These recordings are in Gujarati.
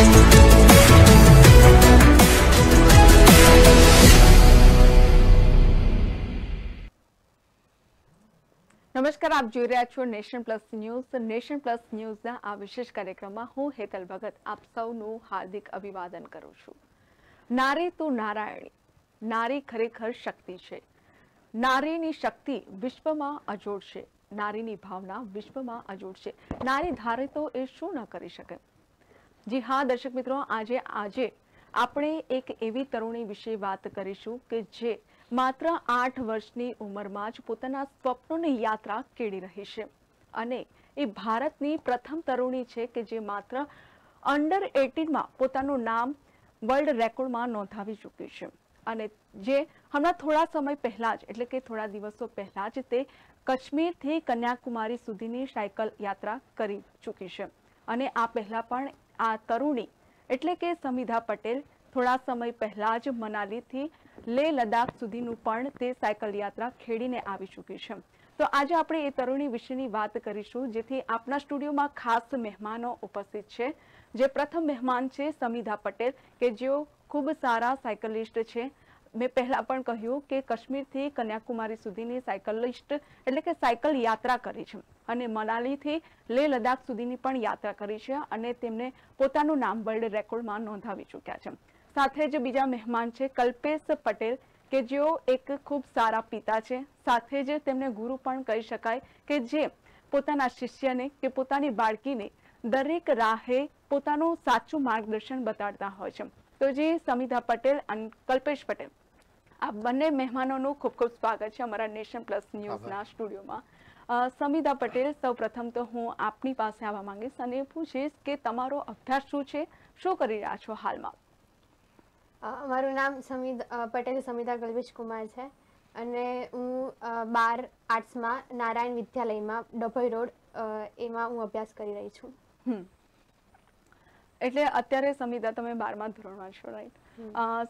નમસ્કાર આપ જોઈ રહ્યા છો nation plus news nation plus ન્યૂઝના આ વિશેષ કાર્યક્રમમાં હું હેતલ ભગત આપ સૌનું હાર્દિક અભિવાદન કરું છું નારી તો નારાયણી નારી ખરેખર શક્તિ છે નારીની શક્તિ વિશ્વમાં અજોડ છે નારીની ભાવના વિશ્વમાં અજોડ છે નારી ધારે તો એ શું ન કરી શકે જી હા દર્શક મિત્રો આજે આજે આપણે એક એવી તરુણી વિશે વાત કરીશું કે જે માત્ર આઠ વર્ષની ઉંમરમાં જ પોતાના સ્વપ્નોની યાત્રા કેળી રહી છે અને એ ભારતની પ્રથમ તરુણી છે કે જે માત્ર અંડર એટીનમાં પોતાનું નામ વર્લ્ડ રેકોર્ડમાં નોંધાવી ચૂક્યું છે અને જે હમણાં થોડા સમય પહેલાં જ એટલે કે થોડા દિવસો પહેલાં જ તે કશ્મીરથી કન્યાકુમારી સુધીની સાયકલ યાત્રા કરી ચૂકી છે અને આ પહેલાં પણ આ તરુણી એટલે કે સમિધા પટેલ થોડા સમય પહેલા જ મનાલીથી લેહ લદ્દાખ સુધીનું પણ તે સાયકલ યાત્રા ખેડીને આવી ચૂકી છે તો આજે આપણે એ તરુણી વિશેની વાત કરીશું જેથી આપણા સ્ટુડિયોમાં ખાસ મહેમાનો ઉપસ્થિત છે જે પ્રથમ મહેમાન છે સમિધા પટેલ કે જેઓ ખૂબ સારા સાયકલિસ્ટ છે મેં પહેલાં પણ કહ્યું કે કાશ્મીરથી કન્યાકુમારી સુધીની સાયકલિસ્ટ એટલે કે સાયકલ યાત્રા કરી છે અને મનાલીથી લેહ લદ્દાખ સુધીની પણ યાત્રા કરી છે અને તેમને પોતાનું નામ વર્લ્ડ રેકોર્ડમાં નોંધાવી ચૂક્યા છે સાથે જ બીજા મહેમાન છે કલ્પેશ પટેલ કે જેઓ એક ખૂબ સારા પિતા છે સાથે જ તેમને ગુરુ પણ કહી શકાય કે જે પોતાના શિષ્યને કે પોતાની બાળકીને દરેક રાહે પોતાનું સાચું માર્ગદર્શન બતાડતા હોય છે તો જે સમિધા પટેલ અને કલ્પેશ પટેલ આ બંને મહેમાનોનું ખૂબ ખૂબ સ્વાગત છે અમારા નેશન પ્લસ ન્યૂઝના સ્ટુડિયોમાં સમિતા પટેલ સૌપ્રથમ તો હું આપની પાસે આવવા માંગીશ અને પૂછીશ કે તમારો અભ્યાસ શું છે શું કરી રહ્યા છો હાલમાં મારું નામ સમિતા પટેલ સમિતા ગલવેશ કુમાર છે અને હું બાર આર્ટ્સમાં નારાયણ વિદ્યાલયમાં ડભોઈ રોડ એમાં હું અભ્યાસ કરી રહી છું એટલે અત્યારે સમિતા તમે બારમા ધોરણમાં છો રાઈટ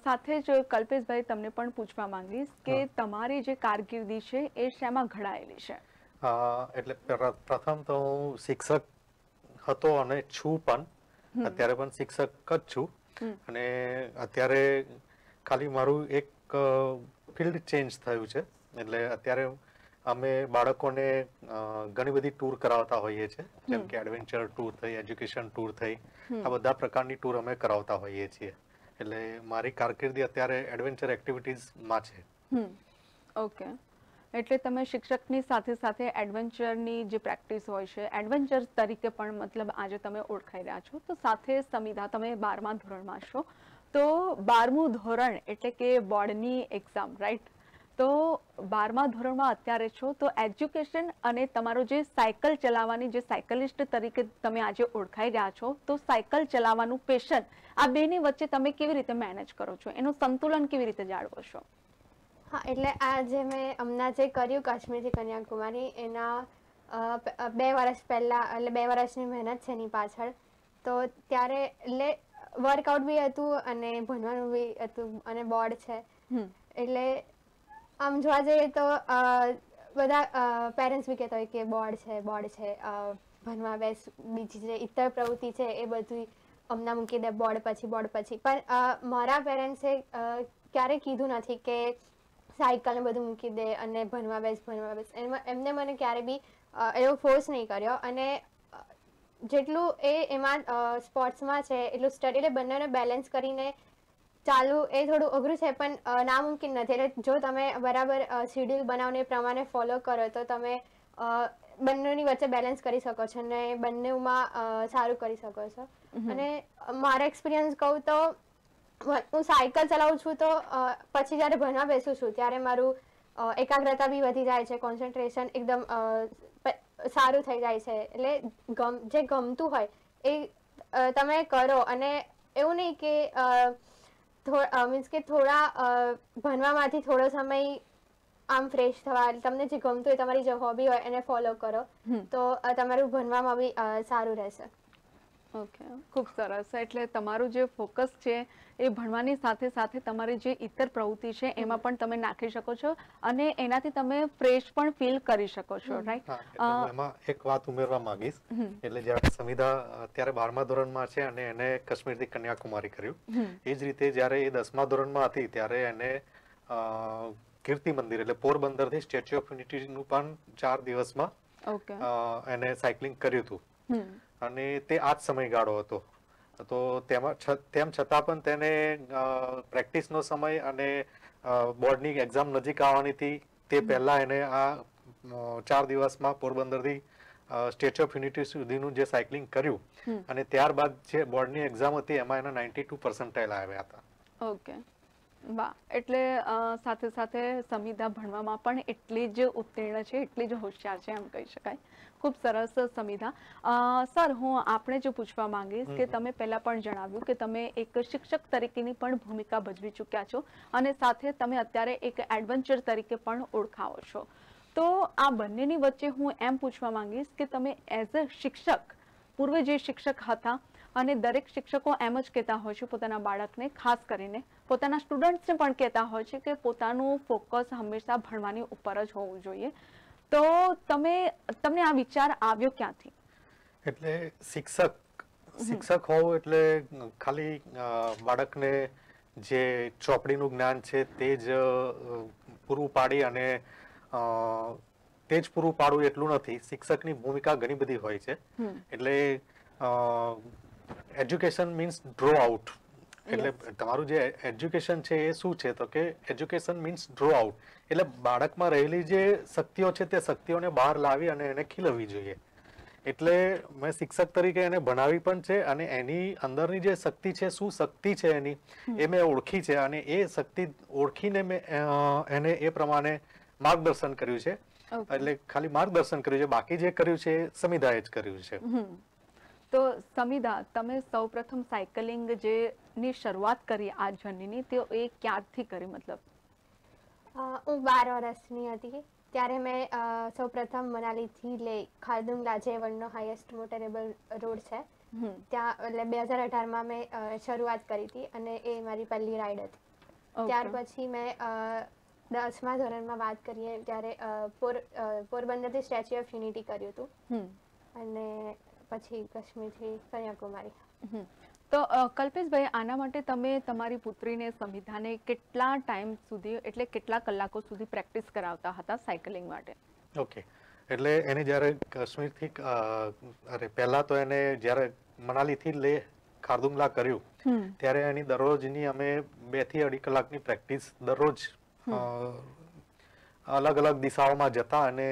સાથે જ કલ્પેશભાઈ તમને પણ પૂછવા માંગીશ કે તમારી જે કારકિર્દી છે એ શેમાં ઘડાયેલી છે એટલે પ્રથમ તો હું શિક્ષક હતો અને છું પણ અત્યારે પણ શિક્ષક જ છું અને અત્યારે ખાલી મારું એક ફિલ્ડ ચેન્જ થયું છે એટલે અત્યારે અમે બાળકોને ઘણી બધી ટૂર કરાવતા હોઈએ છીએ જેમ કે એડવેન્ચર ટૂર થઈ એજ્યુકેશન ટૂર થઈ આ બધા પ્રકારની ટૂર અમે કરાવતા હોઈએ છીએ એટલે મારી કારકિર્દી અત્યારે એડવેન્ચર એક્ટિવિટીઝમાં છે ઓકે એટલે તમે શિક્ષકની સાથે સાથે એડવેન્ચરની જે પ્રેક્ટિસ હોય છે એડવેન્ચર તરીકે પણ મતલબ આજે તમે ઓળખાઈ રહ્યા છો તો સાથે સમિધા તમે બારમા ધોરણમાં છો તો બારમું ધોરણ એટલે કે બોર્ડની એક્ઝામ રાઈટ તો બારમા ધોરણમાં અત્યારે છો તો એજ્યુકેશન અને તમારો જે સાયકલ ચલાવવાની જે સાયકલિસ્ટ તરીકે તમે આજે ઓળખાઈ રહ્યા છો તો સાયકલ ચલાવવાનું પેશન આ બેની વચ્ચે તમે કેવી રીતે મેનેજ કરો છો એનું સંતુલન કેવી રીતે જાળવો છો હા એટલે આ જે મેં હમણાં જે કર્યું કાશ્મીરથી કન્યાકુમારી એના બે વર્ષ પહેલાં એટલે બે વર્ષની મહેનત છે એની પાછળ તો ત્યારે એટલે વર્કઆઉટ બી હતું અને ભણવાનું બી હતું અને બોર્ડ છે એટલે આમ જોવા જઈએ તો બધા પેરેન્ટ્સ બી કહેતા હોય કે બોર્ડ છે બોર્ડ છે ભણવા બેસ બીજી જે ઇતર પ્રવૃત્તિ છે એ બધી હમણાં મૂકી દે બોર્ડ પછી બોર્ડ પછી પણ મારા પેરેન્ટ્સે ક્યારેય કીધું નથી કે સાયકલ ને બધું મૂકી દે અને ભણવા બેસ ભણવા બેસ એમાં એમને મને ક્યારે બી એવો ફોર્સ નહીં કર્યો અને જેટલું એ એમાં સ્પોર્ટ્સમાં છે એટલું સ્ટડી એટલે બંનેને બેલેન્સ કરીને ચાલવું એ થોડું અઘરું છે પણ નામુમકિન નથી એટલે જો તમે બરાબર શેડ્યુલ બનાવને પ્રમાણે ફોલો કરો તો તમે બંનેની વચ્ચે બેલેન્સ કરી શકો છો અને બંનેમાં સારું કરી શકો છો અને મારા એક્સપિરિયન્સ કહું તો હું સાયકલ ચલાવું છું તો પછી જ્યારે ભણવા બેસું છું ત્યારે મારું એકાગ્રતા બી વધી જાય છે કોન્સન્ટ્રેશન એકદમ સારું થઈ જાય છે એટલે ગમ જે ગમતું હોય એ તમે કરો અને એવું નહીં કે મીન્સ કે થોડા ભણવામાંથી થોડો સમય આમ ફ્રેશ થવા તમને જે ગમતું હોય તમારી જે હોબી હોય એને ફોલો કરો તો તમારું ભણવામાં બી સારું રહેશે ઓકે ખૂબ સરસ એટલે તમારું જે ફોકસ છે એ ભણવાની સાથે સાથે તમારી જે ઇતર પ્રવૃત્તિ છે એમાં પણ તમે નાખી શકો છો અને એનાથી તમે ફ્રેશ પણ ફીલ કરી શકો છો રાઈટ એમાં એક વાત ઉમેરવા માંગીશ એટલે જ્યારે સમિધા અત્યારે બારમા ધોરણમાં છે અને એને કાશ્મીરથી કન્યાકુમારી કર્યું એ જ રીતે જ્યારે એ દસમા ધોરણમાં હતી ત્યારે એને કીર્તિ મંદિર એટલે પોરબંદરથી સ્ટેચ્યુ ઓફ યુનિટીનું પણ ચાર દિવસમાં એને સાયકલિંગ કર્યું હતું અને તે આ જ સમયગાળો હતો તો તેમ છતાં પણ તેને પ્રેક્ટિસનો સમય અને બોર્ડની એક્ઝામ નજીક આવવાની હતી તે પહેલા એને આ ચાર દિવસમાં પોરબંદરથી સ્ટેચ્યુ ઓફ યુનિટી સુધીનું જે સાયકલિંગ કર્યું અને ત્યારબાદ જે બોર્ડની એક્ઝામ હતી એમાં એના નાઇન્ટી ટુ પર્સન્ટાઇલ આવ્યા હતા ઓકે વાહ એટલે સાથે સાથે સમિતા ભણવામાં પણ એટલી જ ઉત્તીર્ણ છે એટલી જ હોશિયાર છે એમ કહી શકાય ખૂબ સરસ સમિધા સર હું આપણે જો પૂછવા માંગીશ કે તમે પહેલા પણ જણાવ્યું કે તમે એક શિક્ષક તરીકેની પણ ભૂમિકા ભજવી ચૂક્યા છો અને સાથે તમે અત્યારે એક એડવેન્ચર તરીકે પણ ઓળખાવો છો તો આ બંનેની વચ્ચે હું એમ પૂછવા માંગીશ કે તમે એઝ અ શિક્ષક પૂર્વે જે શિક્ષક હતા અને દરેક શિક્ષકો એમ જ કહેતા હોય છે પોતાના બાળકને ખાસ કરીને પોતાના સ્ટુડન્ટ્સને પણ કહેતા હોય છે કે પોતાનું ફોકસ હંમેશા ભણવાની ઉપર જ હોવું જોઈએ તો તમે તમને આ વિચાર આવ્યો ક્યાંથી એટલે શિક્ષક શિક્ષક હોવ એટલે ખાલી બાળકને જે ચોપડીનું જ્ઞાન છે તે જ પૂરું પાડી અને તે જ પૂરું પાડવું એટલું નથી શિક્ષકની ભૂમિકા ઘણી બધી હોય છે એટલે એજ્યુકેશન મીન્સ ડ્રો આઉટ એટલે તમારું જે એજ્યુકેશન છે એ શું છે તો કે એજ્યુકેશન મીન્સ ડ્રો આઉટ એટલે બાળકમાં રહેલી જે શક્તિઓ છે તે શક્તિઓને બહાર લાવી અને એને ખીલવવી જોઈએ એટલે મેં શિક્ષક તરીકે એને ભણાવી પણ છે અને એની અંદરની જે શક્તિ છે શું શક્તિ છે એની એ મેં ઓળખી છે અને એ શક્તિ ઓળખીને મેં એને એ પ્રમાણે માર્ગદર્શન કર્યું છે એટલે ખાલી માર્ગદર્શન કર્યું છે બાકી જે કર્યું છે સમિધાએ જ કર્યું છે તો સમિધા તમે સૌપ્રથમ સાયકલિંગ જે ની શરૂઆત કરી આ જર્નીની તે એ ક્યારથી કરી મતલબ હું બાર વર્ષની હતી ત્યારે મેં સૌ સૌપ્રથમ મનાલીથી લે ખારદુંગલા જે વર્લ્ડનો હાઈએસ્ટ મોટરેબલ રોડ છે ત્યાં એટલે બે હજાર અઢારમાં મેં શરૂઆત કરી હતી અને એ મારી પહેલી રાઈડ હતી ત્યાર પછી મેં દસમા ધોરણમાં વાત કરીએ ત્યારે પોરબંદરથી સ્ટેચ્યુ ઓફ યુનિટી કર્યું હતું અને પછી કાશ્મીરથી કન્યાકુમારી તો કલ્પેશભાઈ આના માટે તમે તમારી પુત્રીને સંવિધાને કેટલા ટાઈમ સુધી એટલે કેટલા કલાકો સુધી પ્રેક્ટિસ કરાવતા હતા સાયકલિંગ માટે ઓકે એટલે એને જ્યારે કાશ્મીરથી અરે પહેલા તો એને જ્યારે મનાલીથી લે ખારદુંગલા કર્યું ત્યારે એની દરરોજની અમે બે થી અઢી કલાકની પ્રેક્ટિસ દરરોજ અલગ અલગ દિશાઓમાં જતા અને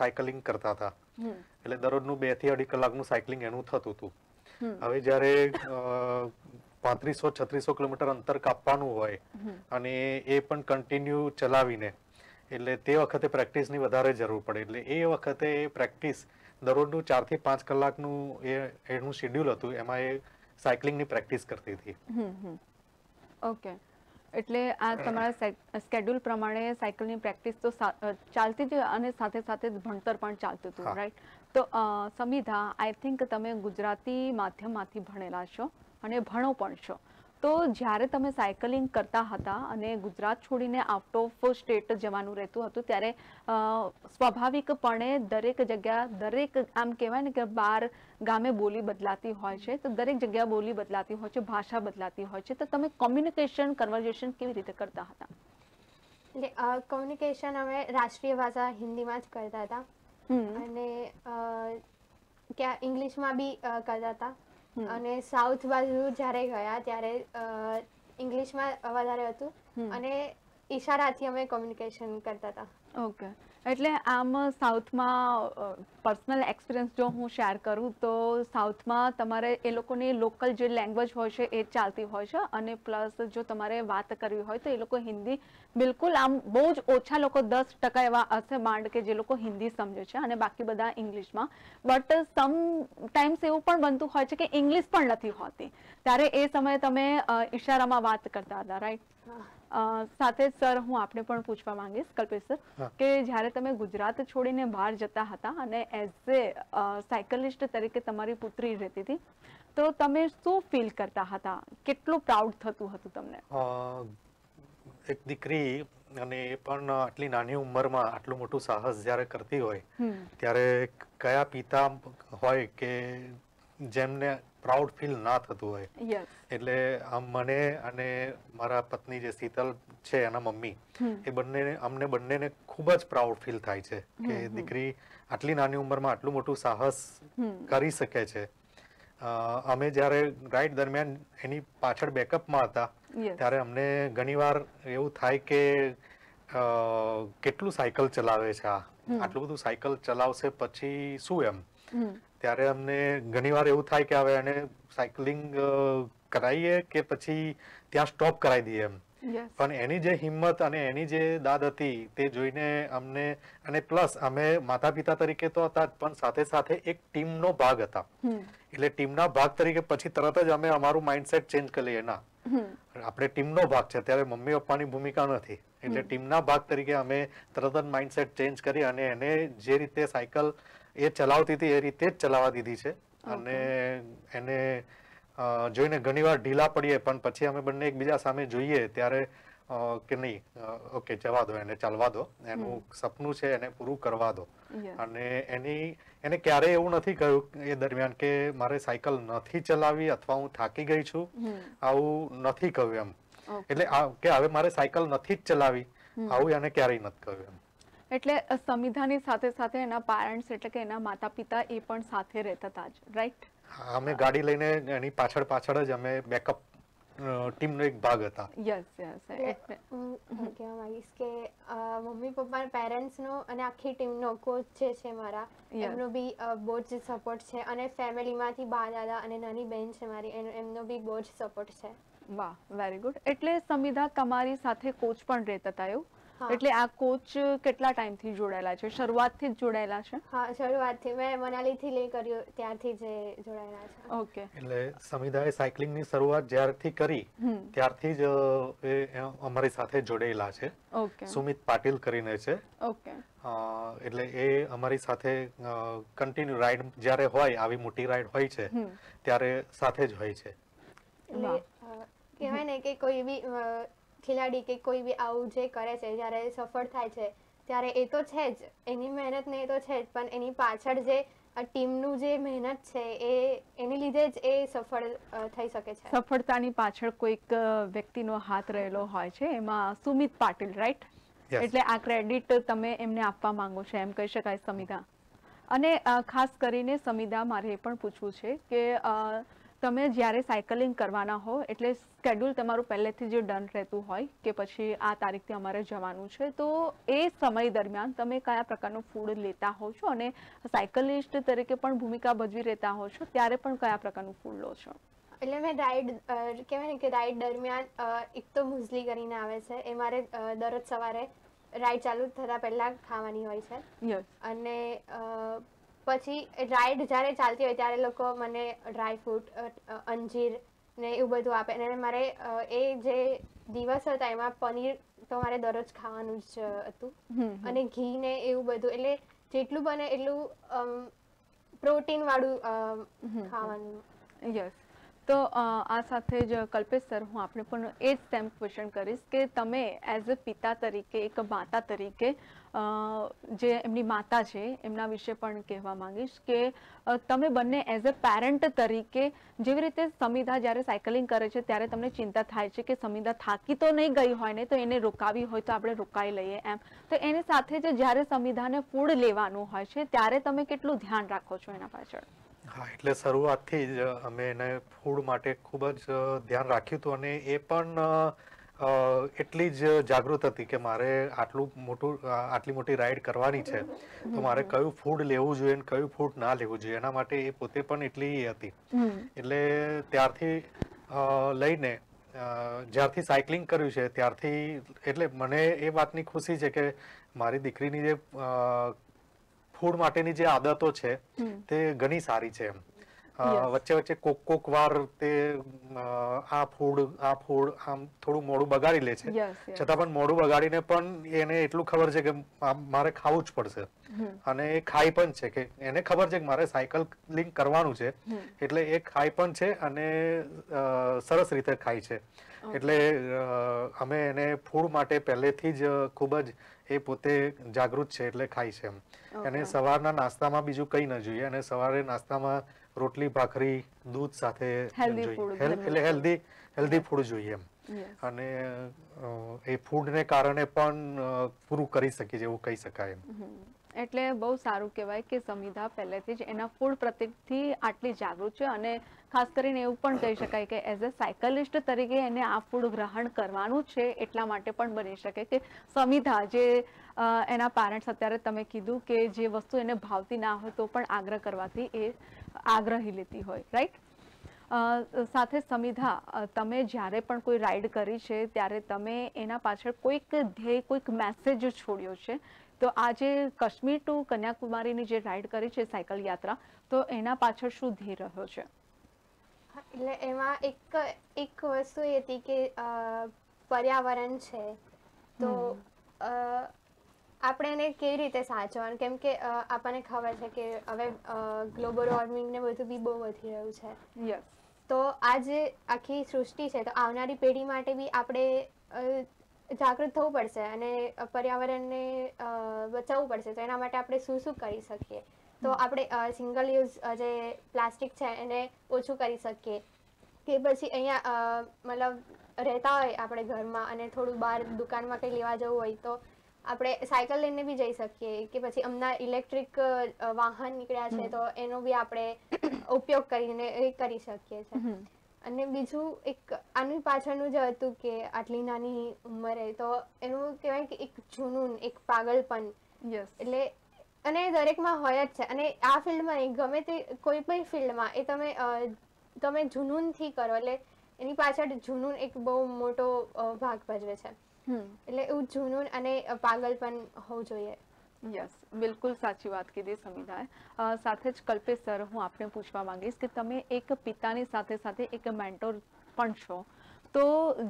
સાયકલિંગ કરતા હતા એટલે દરરોજનું બે થી અઢી કલાકનું સાયકલિંગ એનું થતું હતું હવે જ્યારે પાંત્રીસો છત્રીસો કિલોમીટર અંતર કાપવાનું હોય અને એ પણ કન્ટિન્યુ ચલાવીને એટલે તે વખતે પ્રેક્ટિસની વધારે જરૂર પડે એટલે એ વખતે એ પ્રેક્ટિસ દરરોજનું ચારથી પાંચ કલાકનું એ એનું શેડ્યુલ હતું એમાં એ સાયકલિંગની પ્રેક્ટિસ કરતી હતી ઓકે એટલે આ તમારા સ્કેડ્યુલ પ્રમાણે સાયકલની પ્રેક્ટિસ તો ચાલતી જ અને સાથે સાથે ભણતર પણ ચાલતું હતું રાઈટ તો સમિધા આઈ થિંક તમે ગુજરાતી માધ્યમમાંથી ભણેલા છો અને ભણો પણ છો તો જ્યારે તમે સાયકલિંગ કરતા હતા અને ગુજરાત છોડીને આઉટ ઓફ સ્ટેટ જવાનું રહેતું હતું ત્યારે સ્વાભાવિકપણે દરેક જગ્યા દરેક આમ કહેવાય ને કે બાર ગામે બોલી બદલાતી હોય છે તો દરેક જગ્યા બોલી બદલાતી હોય છે ભાષા બદલાતી હોય છે તો તમે કોમ્યુનિકેશન કન્વર્ઝેશન કેવી રીતે કરતા હતા એટલે કોમ્યુનિકેશન અમે રાષ્ટ્રીય ભાષા હિન્દીમાં જ કરતા હતા અને ક્યાં ઇંગ્લિશમાં બી કરતા હતા અને સાઉથ બાજુ જ્યારે ગયા ત્યારે ઇંગ્લિશમાં વધારે હતું અને ઈશારાથી અમે કોમ્યુનિકેશન કરતા હતા ઓકે એટલે આમ સાઉથમાં પર્સનલ એક્સપિરિયન્સ જો હું શેર કરું તો સાઉથમાં તમારે એ લોકોની લોકલ જે લેંગ્વેજ હોય છે એ ચાલતી હોય છે અને પ્લસ જો તમારે વાત કરવી હોય તો એ લોકો હિન્દી બિલકુલ આમ બહુ જ ઓછા લોકો દસ ટકા એવા હશે માંડ કે જે લોકો હિન્દી સમજે છે અને બાકી બધા ઇંગ્લિશમાં બટ સમ ટાઈમ્સ એવું પણ બનતું હોય છે કે ઇંગ્લિશ પણ નથી હોતી ત્યારે એ સમયે તમે ઇશારામાં વાત કરતા હતા રાઈટ સાથે જ સર હું આપને પણ પૂછવા માંગીશ કલ્પેશ સર કે જ્યારે તમે ગુજરાત છોડીને બહાર જતા હતા અને એઝ એ સાયકલિસ્ટ તરીકે તમારી પુત્રી રહેતી હતી તો તમે શું ફીલ કરતા હતા કેટલું પ્રાઉડ થતું હતું તમને એક દીકરી અને એ પણ આટલી નાની ઉંમરમાં આટલું મોટું સાહસ જ્યારે કરતી હોય ત્યારે કયા પિતા હોય કે જેમને પ્રાઉડ ફીલ ના થતું હોય એટલે આમ મને અને મારા પત્ની જે શીતલ છે એના મમ્મી એ બંને અમને બંનેને ખૂબ જ પ્રાઉડ ફીલ થાય છે કે દીકરી આટલી નાની ઉંમરમાં આટલું મોટું સાહસ કરી શકે છે અમે જ્યારે રાઈડ દરમિયાન એની પાછળ બેકઅપમાં હતા ત્યારે અમને ઘણીવાર એવું થાય કે કેટલું સાયકલ ચલાવે છે આ આટલું બધું સાયકલ ચલાવશે પછી શું એમ ત્યારે અમને ઘણીવાર એવું થાય કે હવે એને સાયકલિંગ કરાવીએ કે પછી ત્યાં સ્ટોપ કરાવી દઈએ એમ પણ એની જે હિંમત અને એની જે દાદ હતી તે જોઈને અમને અને પ્લસ અમે માતા પિતા તરીકે તો હતા પણ સાથે સાથે એક ટીમનો ભાગ હતા એટલે ટીમના ભાગ તરીકે પછી તરત જ અમે અમારું માઇન્ડસેટ ચેન્જ કરી લઈએ ના આપણે ટીમનો ભાગ છે ત્યારે મમ્મી પપ્પાની ભૂમિકા નથી એટલે ટીમના ભાગ તરીકે અમે તરત જ માઇન્ડસેટ ચેન્જ કરી અને એને જે રીતે સાયકલ એ ચલાવતી હતી એ રીતે જ ચલાવવા દીધી છે અને એને જોઈને ઘણીવાર ઢીલા પડીએ પણ પછી અમે બંને એકબીજા સામે જોઈએ ત્યારે કે નહીં ઓકે જવા દો એને ચાલવા દો એનું સપનું છે એને પૂરું કરવા દો અને એની એને ક્યારેય એવું નથી કહ્યું એ દરમિયાન કે મારે સાયકલ નથી ચલાવી અથવા હું થાકી ગઈ છું આવું નથી કહ્યું એમ એટલે કે હવે મારે સાયકલ નથી જ ચલાવી આવું એને ક્યારેય નથી કહ્યું એમ એટલે સંવિધાનની સાથે સાથે એના પેરેન્ટ્સ એટલે કે એના માતા પિતા એ પણ સાથે રહેતા હતા જ રાઈટ અમે ગાડી લઈને એની પાછળ પાછળ જ અમે બેકઅપ ટીમનો એક ભાગ હતા યસ યસ એટલે હું કહેવા માંગીશ કે મમ્મી પપ્પા પેરેન્ટ્સનો અને આખી ટીમનો કોચ જે છે મારા એમનો બી બહુ જ સપોર્ટ છે અને ફેમિલીમાંથી બા દાદા અને નાની બહેન છે મારી એમનો બી બહુ જ સપોર્ટ છે વાહ વેરી ગુડ એટલે સમિધા તમારી સાથે કોચ પણ રહેતા હતા એવું એટલે આ કોચ કેટલા ટાઈમ થી જોડાયેલા છે શરૂઆતથી જ જોડાયેલા છે હા શરૂઆતથી મેં મનાલીથી લે કર્યો ત્યારથી જે જોડાયેલા છે ઓકે એટલે સમિદાએ સાયકલિંગની શરૂઆત જ્યારથી કરી ત્યારથી જ એ અમારી સાથે જોડાયેલા છે ઓકે સુમિત પાટીલ કરીને છે ઓકે એટલે એ અમારી સાથે કન્ટિન્યુ રાઈડ જ્યારે હોય આવી મોટી રાઈડ હોય છે ત્યારે સાથે જ હોય છે એટલે કહેવાય ને કે કોઈ બી ખેલાડી કે કોઈ બી આવું જે કરે છે જ્યારે સફળ થાય છે ત્યારે એ તો છે જ એની મહેનત ને એ તો છે જ પણ એની પાછળ જે ટીમનું જે મહેનત છે એ એની લીધે જ એ સફળ થઈ શકે છે સફળતાની પાછળ કોઈક વ્યક્તિનો હાથ રહેલો હોય છે એમાં સુમિત પાટીલ રાઈટ એટલે આ ક્રેડિટ તમે એમને આપવા માંગો છો એમ કહી શકાય સમિતા અને ખાસ કરીને સમિતા મારે એ પણ પૂછવું છે કે તમે જ્યારે સાયકલિંગ કરવાના હો એટલે સ્કેડ્યુલ તમારું પહેલેથી જે ડન રહેતું હોય કે પછી આ તારીખથી અમારે જવાનું છે તો એ સમય દરમિયાન તમે કયા પ્રકારનું ફૂડ લેતા હો છો અને સાયકલિસ્ટ તરીકે પણ ભૂમિકા ભજવી રહેતા હો છો ત્યારે પણ કયા પ્રકારનું ફૂડ લો છો એટલે મેં રાઈડ કહેવાય ને કે રાઈડ દરમિયાન એક તો મુઝલી કરીને આવે છે એ મારે દરરોજ સવારે રાઈડ ચાલુ થતાં પહેલાં ખાવાની હોય છે અને પછી રાઈડ જ્યારે ચાલતી હોય ત્યારે લોકો મને ડ્રાય ફ્રૂટ અંજીર ને એવું બધું આપે અને મારે એ જે દિવસ હતા એમાં પનીર તો મારે દરરોજ ખાવાનું જ હતું અને ઘી ને એવું બધું એટલે જેટલું બને એટલું પ્રોટીન વાળું ખાવાનું યસ તો આ સાથે જ કલ્પેશ સર હું આપણે પણ એ જ સેમ ક્વેશ્ચન કરીશ કે તમે એઝ અ પિતા તરીકે એક માતા તરીકે જે એમની માતા છે એમના વિશે પણ કહેવા માંગીશ કે તમે બંને એઝ અ પેરેન્ટ તરીકે જેવી રીતે સમિધા જ્યારે સાયકલિંગ કરે છે ત્યારે તમને ચિંતા થાય છે કે સમિધા થાકી તો નહીં ગઈ હોય ને તો એને રોકાવી હોય તો આપણે રોકાઈ લઈએ એમ તો એની સાથે જ જ્યારે સમિધાને ફૂડ લેવાનું હોય છે ત્યારે તમે કેટલું ધ્યાન રાખો છો એના પાછળ હા એટલે શરૂઆતથી જ અમે એને ફૂડ માટે ખૂબ જ ધ્યાન રાખ્યું હતું અને એ પણ એટલી જ જાગૃત હતી કે મારે આટલું મોટું આટલી મોટી રાઈડ કરવાની છે તો મારે કયું ફૂડ લેવું જોઈએ અને કયું ફૂડ ના લેવું જોઈએ એના માટે એ પોતે પણ એટલી હતી એટલે ત્યારથી લઈને જ્યારથી સાયકલિંગ કર્યું છે ત્યારથી એટલે મને એ વાતની ખુશી છે કે મારી દીકરીની જે ફૂડ માટેની જે આદતો છે તે ઘણી સારી છે એમ વચ્ચે વચ્ચે કોક કોક વાર તે આ ફૂડ આ ફૂડ આમ થોડું મોડું બગાડી લે છે છતાં પણ મોડું બગાડીને પણ એને એટલું ખબર છે કે મારે ખાવું જ પડશે અને એ ખાઈ પણ છે કે એને ખબર છે કે મારે સાયકલ લિંક કરવાનું છે એટલે એ ખાઈ પણ છે અને સરસ રીતે ખાય છે એટલે અમે એને ફૂડ માટે પહેલેથી જ ખૂબ જ એ પોતે જાગૃત છે એટલે ખાય છે એમ એને સવારના નાસ્તામાં બીજું કંઈ ન જોઈએ અને સવારે નાસ્તામાં રોટલી ભાખરી દૂધ સાથે હેલ્ધી હેલ્ધી ફૂડ જોઈએ એમ અને એ ફૂડને કારણે પણ પૂરું કરી શકીએ એવું કહી શકાય એમ એટલે બહુ સારું કહેવાય કે સમિધા પહેલેથી જ એના ફૂડ પ્રત્યેથી આટલી જાગૃત છે અને ખાસ કરીને એવું પણ કહી શકાય કે એઝ અ સાયકલિસ્ટ તરીકે એને આ ફૂડ ગ્રહણ કરવાનું છે એટલા માટે પણ બની શકે કે સમિધા જે એના પેરેન્ટ્સ અત્યારે તમે કીધું કે જે વસ્તુ એને ભાવતી ના હોય તો પણ આગ્રહ કરવાથી એ આગ્રહી લેતી હોય રાઈટ સાથે સમિધા તમે જ્યારે પણ કોઈ રાઈડ કરી છે ત્યારે તમે એના પાછળ કોઈક ધ્યેય કોઈક મેસેજ છોડ્યો છે તો આજે કાશ્મીર ટુ કન્યાકુમારીની જે રાઈડ કરી છે સાયકલ યાત્રા તો એના પાછળ શું ધ્યેય રહ્યો છે એટલે એમાં એક એક વસ્તુ એ હતી કે પર્યાવરણ છે તો આપણે એને કેવી રીતે સાચવાનું કેમ કે આપણને ખબર છે કે હવે ગ્લોબલ વોર્મિંગ ને બધું બી બહુ વધી રહ્યું છે યસ તો આજે આખી સૃષ્ટિ છે તો આવનારી પેઢી માટે બી આપણે જાગૃત થવું પડશે અને પર્યાવરણને બચાવવું પડશે તો એના માટે આપણે શું શું કરી શકીએ તો આપણે સિંગલ યુઝ જે પ્લાસ્ટિક છે એને ઓછું કરી શકીએ કે પછી અહીંયા મતલબ રહેતા હોય આપણે ઘરમાં અને થોડું બહાર દુકાનમાં કંઈ લેવા જવું હોય તો આપણે સાયકલ લઈને બી જઈ શકીએ કે પછી હમણાં ઇલેક્ટ્રિક વાહન નીકળ્યા છે તો એનો બી આપણે ઉપયોગ કરીને કરી શકીએ છીએ અને બીજું એક આની પાછળનું જે હતું કે આટલી નાની ઉંમરે તો એનું કહેવાય કે એક જુનૂન એક પાગલપન એટલે અને દરેકમાં હોય જ છે અને આ ફિલ્ડમાં નહીં ગમે તે કોઈ પણ ફિલ્ડમાં એ તમે તમે જુનૂનથી કરો એટલે એની પાછળ જુનૂન એક બહુ મોટો ભાગ ભજવે છે એટલે એવું જૂનૂન અને પાગલપન હોવું જોઈએ યસ બિલકુલ સાચી વાત કીધી સમિતાએ સાથે જ કલ્પેશ સર હું આપને પૂછવા માંગીશ કે તમે એક પિતાની સાથે સાથે એક મેન્ટોર પણ છો તો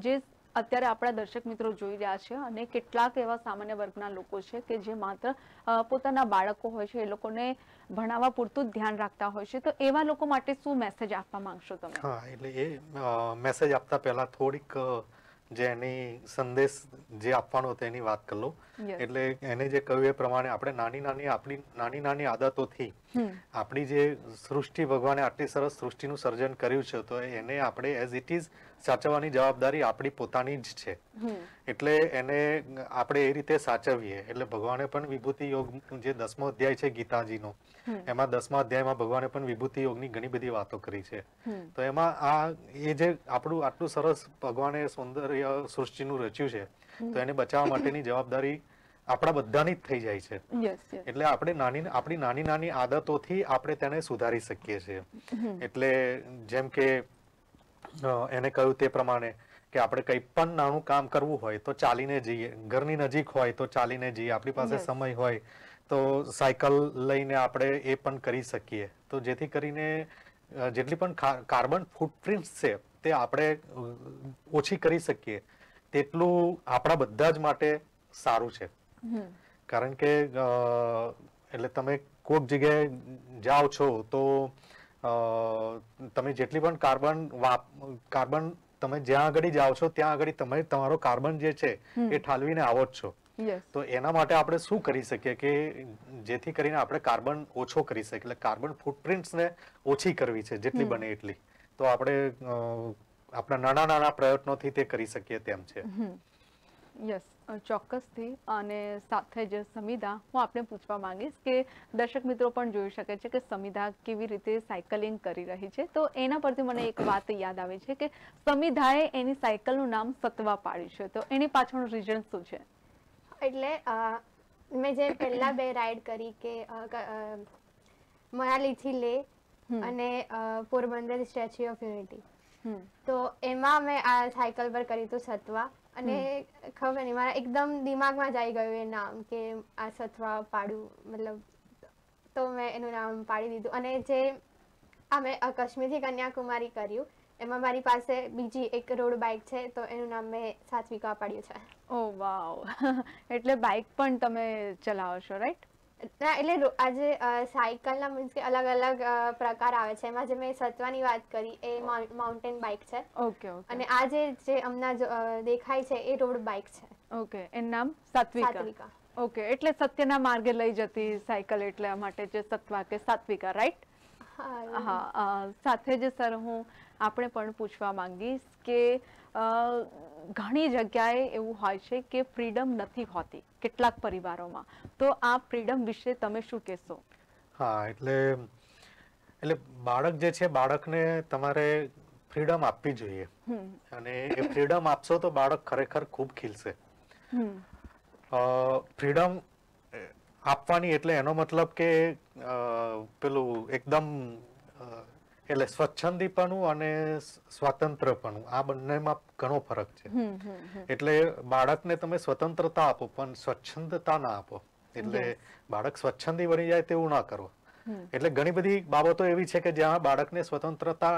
જે અત્યારે આપણા દર્શક મિત્રો જોઈ રહ્યા છે અને કેટલાક એવા સામાન્ય વર્ગના લોકો છે કે જે માત્ર પોતાના બાળકો હોય છે એ લોકોને ભણાવવા પૂરતું ધ્યાન રાખતા હોય છે તો એવા લોકો માટે શું મેસેજ આપવા માંગશો તમે હા એટલે એ મેસેજ આપતા પહેલા થોડીક જે એની સંદેશ જે આપવાનો હતો એની વાત કરી એટલે એને જે કહ્યું એ પ્રમાણે આપણે નાની નાની આપણી નાની નાની આદતોથી આપણી જે સૃષ્ટિ ભગવાને આટલી સરસ સૃષ્ટિનું સર્જન કર્યું છે તો એને આપણે એઝ ઇટ ઇઝ સાચવવાની જવાબદારી આપણી પોતાની જ છે એટલે એને આપણે એ રીતે સાચવીએ એટલે ભગવાને પણ વિભૂતિ યોગ જે દસમો અધ્યાય છે ગીતાજીનો એમાં દસમા અધ્યાયમાં ભગવાને પણ વિભૂતિ યોગની ઘણી બધી વાતો કરી છે તો એમાં આ એ જે આપણું આટલું સરસ ભગવાને સૌંદર્ય સૃષ્ટિનું રચ્યું છે તો એને બચાવવા માટેની જવાબદારી આપણા બધાની જ થઈ જાય છે એટલે આપણે નાની આપણી નાની નાની આદતોથી આપણે તેને સુધારી શકીએ છીએ એટલે જેમ કે એને કહ્યું તે પ્રમાણે કે આપણે કંઈ પણ નાનું કામ કરવું હોય તો ચાલીને જઈએ ઘરની નજીક હોય તો ચાલીને જઈએ આપણી પાસે સમય હોય તો સાયકલ લઈને આપણે એ પણ કરી શકીએ તો જેથી કરીને જેટલી પણ કાર્બન ફૂટપ્રિન્ટ છે તે આપણે ઓછી કરી શકીએ તેટલું આપણા બધા જ માટે સારું છે કારણ કે એટલે તમે કોઈક જગ્યાએ જાઓ છો તો તમે જેટલી પણ કાર્બન કાર્બન તમે જ્યાં આગળ જાઓ છો ત્યાં આગળ તમે તમારો કાર્બન જે છે એ ઠાલવીને આવો જ છો તો એના માટે આપણે શું કરી શકીએ કે જેથી કરીને આપણે કાર્બન ઓછો કરી શકીએ એટલે કાર્બન ને ઓછી કરવી છે જેટલી બને એટલી તો આપણે આપણા નાના નાના પ્રયત્નોથી તે કરી શકીએ તેમ છે યસ ચોક્કસથી અને સાથે જ સમિધા હું આપણે પૂછવા માંગીશ કે દર્શક મિત્રો પણ જોઈ શકે છે કે સમિધા કેવી રીતે સાયકલિંગ કરી રહી છે તો એના પરથી મને એક વાત યાદ આવે છે કે સમિધાએ એની સાયકલનું નામ સત્વા પાડ્યું છે તો એની પાછળનું રીઝન શું છે એટલે મેં જે પહેલા બે રાઈડ કરી કે મનાલીથી લે અને પોરબંદર સ્ટેચ્યુ ઓફ યુનિટી તો એમાં મેં આ સાયકલ પર કરી હતું સત્વા અને ખબર નહીં મારા એકદમ દિમાગમાં જ આવી ગયું એ નામ કે આ સથવા પાડું મતલબ તો મેં એનું નામ પાડી દીધું અને જે આ મેં કાશ્મીરથી કન્યાકુમારી કર્યું એમાં મારી પાસે બીજી એક રોડ બાઇક છે તો એનું નામ મેં સાત્વિકા પાડ્યું છે ઓ વાવ એટલે બાઇક પણ તમે ચલાવશો રાઈટ ના એટલે આજે સાયકલના મીન્સ કે અલગ અલગ પ્રકાર આવે છે એમાં જે મેં સત્વાની વાત કરી એ માઉન્ટેન બાઇક છે ઓકે અને આ જે જે હમણાં દેખાય છે એ રોડ બાઇક છે ઓકે એનું નામ સાત્વિકા ઓકે એટલે સત્યના માર્ગે લઈ જતી સાયકલ એટલે માટે જે સત્વા કે સાત્વિકા રાઈટ હા સાથે જ સર હું આપણે પણ પૂછવા માંગીશ કે ઘણી જગ્યાએ એવું હોય છે કે ફ્રીડમ નથી હોતી કેટલાક પરિવારોમાં તો આ ફ્રીડમ વિશે તમે શું કહેશો હા એટલે એટલે બાળક જે છે બાળકને તમારે ફ્રીડમ આપવી જોઈએ અને એ ફ્રીડમ આપશો તો બાળક ખરેખર ખૂબ ખીલશે ફ્રીડમ આપવાની એટલે એનો મતલબ કે પેલું એકદમ એટલે સ્વચ્છંદીપણું અને સ્વાતંત્રપણું આ બંનેમાં ઘણો ફરક છે એટલે બાળકને તમે સ્વતંત્રતા આપો પણ સ્વચ્છંદતા ના આપો એટલે બાળક સ્વચ્છંદી બની જાય તેવું ના કરો એટલે ઘણી બધી બાબતો એવી છે કે જ્યાં બાળકને સ્વતંત્રતા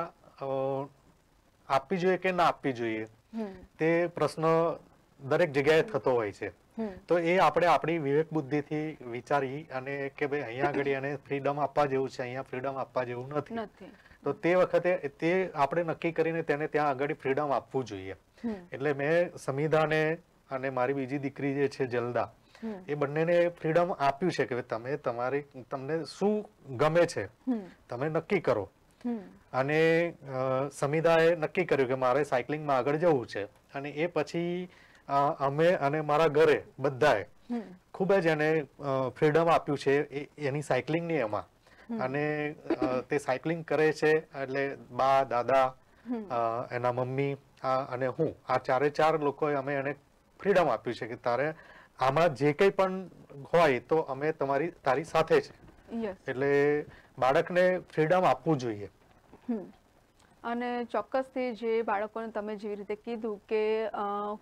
આપવી જોઈએ કે ના આપવી જોઈએ તે પ્રશ્ન દરેક જગ્યાએ થતો હોય છે તો એ આપણે આપણી વિવેક બુદ્ધિ થી વિચારી અને કે ભાઈ અહીંયા આગળ એને ફ્રીડમ આપવા જેવું છે અહીંયા ફ્રીડમ આપવા જેવું નથી તો તે વખતે તે આપણે નક્કી કરીને તેને ત્યાં આગળ ફ્રીડમ આપવું જોઈએ એટલે મેં સમિધાને અને મારી બીજી દીકરી જે છે જલદા એ બંનેને ફ્રીડમ આપ્યું છે કે તમે તમારી તમને શું ગમે છે તમે નક્કી કરો અને સમિધાએ નક્કી કર્યું કે મારે સાયકલિંગમાં આગળ જવું છે અને એ પછી અમે અને મારા ઘરે બધાએ ખૂબ જ એને ફ્રીડમ આપ્યું છે એની સાયકલિંગની એમાં અને તે સાયકલિંગ કરે છે એટલે બા દાદા એના મમ્મી અને હું આ ચારે ચાર લોકોએ અમે એને ફ્રીડમ આપ્યું છે કે તારે આમાં જે કંઈ પણ હોય તો અમે તમારી તારી સાથે છે એટલે બાળકને ફ્રીડમ આપવું જોઈએ અને ચોક્કસથી જે બાળકોને તમે જેવી રીતે કીધું કે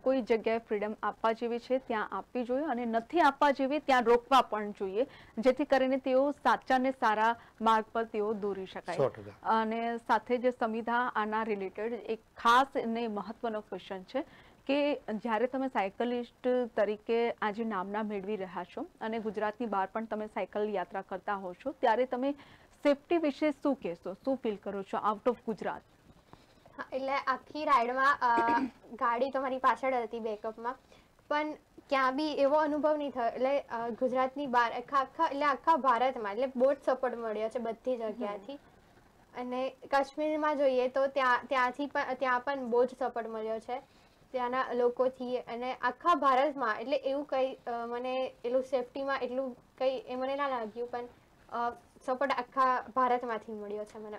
કોઈ જગ્યાએ ફ્રીડમ આપવા જેવી છે ત્યાં આપવી જોઈએ અને નથી આપવા જેવી ત્યાં રોકવા પણ જોઈએ જેથી કરીને તેઓ સાચા ને સારા માર્ગ પર તેઓ દોરી શકાય અને સાથે જે સંવિધા આના રિલેટેડ એક ખાસ અને મહત્વનો ક્વેશ્ચન છે કે જ્યારે તમે સાયકલિસ્ટ તરીકે આજે નામના મેળવી રહ્યા છો અને ગુજરાતની બહાર પણ તમે સાયકલ યાત્રા કરતા હો છો ત્યારે તમે સેફટી વિશે શું કહેશો શું ફીલ કરો છો આઉટ ઓફ ગુજરાત એટલે આખી રાઈડમાં ગાડી તમારી મારી પાછળ હતી બેકઅપમાં પણ ક્યાં બી એવો અનુભવ નહીં થયો એટલે ગુજરાતની બહાર આખા આખા એટલે આખા ભારતમાં એટલે બહુ જ સપોર્ટ મળ્યો છે બધી જગ્યાથી અને કાશ્મીરમાં જોઈએ તો ત્યાં ત્યાંથી પણ ત્યાં પણ બહુ જ સપોર્ટ મળ્યો છે ત્યાંના લોકોથી અને આખા ભારતમાં એટલે એવું કંઈ મને એટલું સેફટીમાં એટલું કંઈ એ મને ના લાગ્યું પણ સપોર્ટ આખા ભારતમાંથી મળ્યો છે મને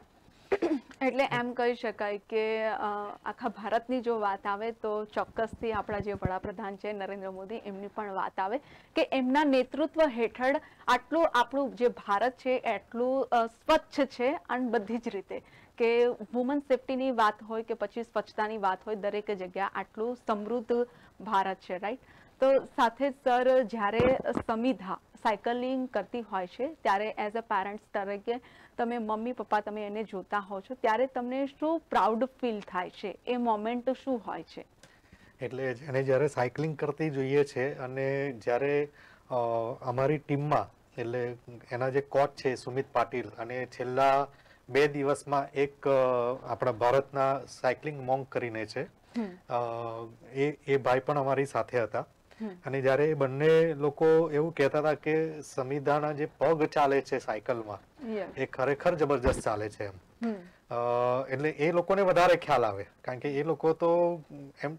એટલે એમ કહી શકાય કે આખા ભારતની જો વાત આવે તો ચોક્કસથી આપણા જે વડાપ્રધાન છે નરેન્દ્ર મોદી એમની પણ વાત આવે કે એમના નેતૃત્વ હેઠળ આટલું આપણું જે ભારત છે એટલું સ્વચ્છ છે અને બધી જ રીતે કે વુમન સેફટીની વાત હોય કે પછી સ્વચ્છતાની વાત હોય દરેક જગ્યા આટલું સમૃદ્ધ ભારત છે રાઈટ તો સાથે સર જ્યારે સમિધા સાયકલિંગ કરતી હોય છે ત્યારે એઝ અ પેરેન્ટ્સ તરીકે તમે મમ્મી પપ્પા તમે એને જોતા હો છો ત્યારે તમને શું પ્રાઉડ ફીલ થાય છે એ મોમેન્ટ શું હોય છે એટલે એને જ્યારે સાયકલિંગ કરતી જોઈએ છે અને જ્યારે અમારી ટીમમાં એટલે એના જે કોચ છે સુમિત પાટીલ અને છેલ્લા બે દિવસમાં એક આપણા ભારતના સાયકલિંગ મોંગ કરીને છે એ એ ભાઈ પણ અમારી સાથે હતા અને જયારે એ બંને લોકો એવું કહેતા હતા કે સંવિધાના જે પગ ચાલે છે સાયકલમાં એ ખરેખર જબરજસ્ત ચાલે છે એમ એટલે એ લોકોને વધારે ખ્યાલ આવે કારણ કે એ લોકો તો એમ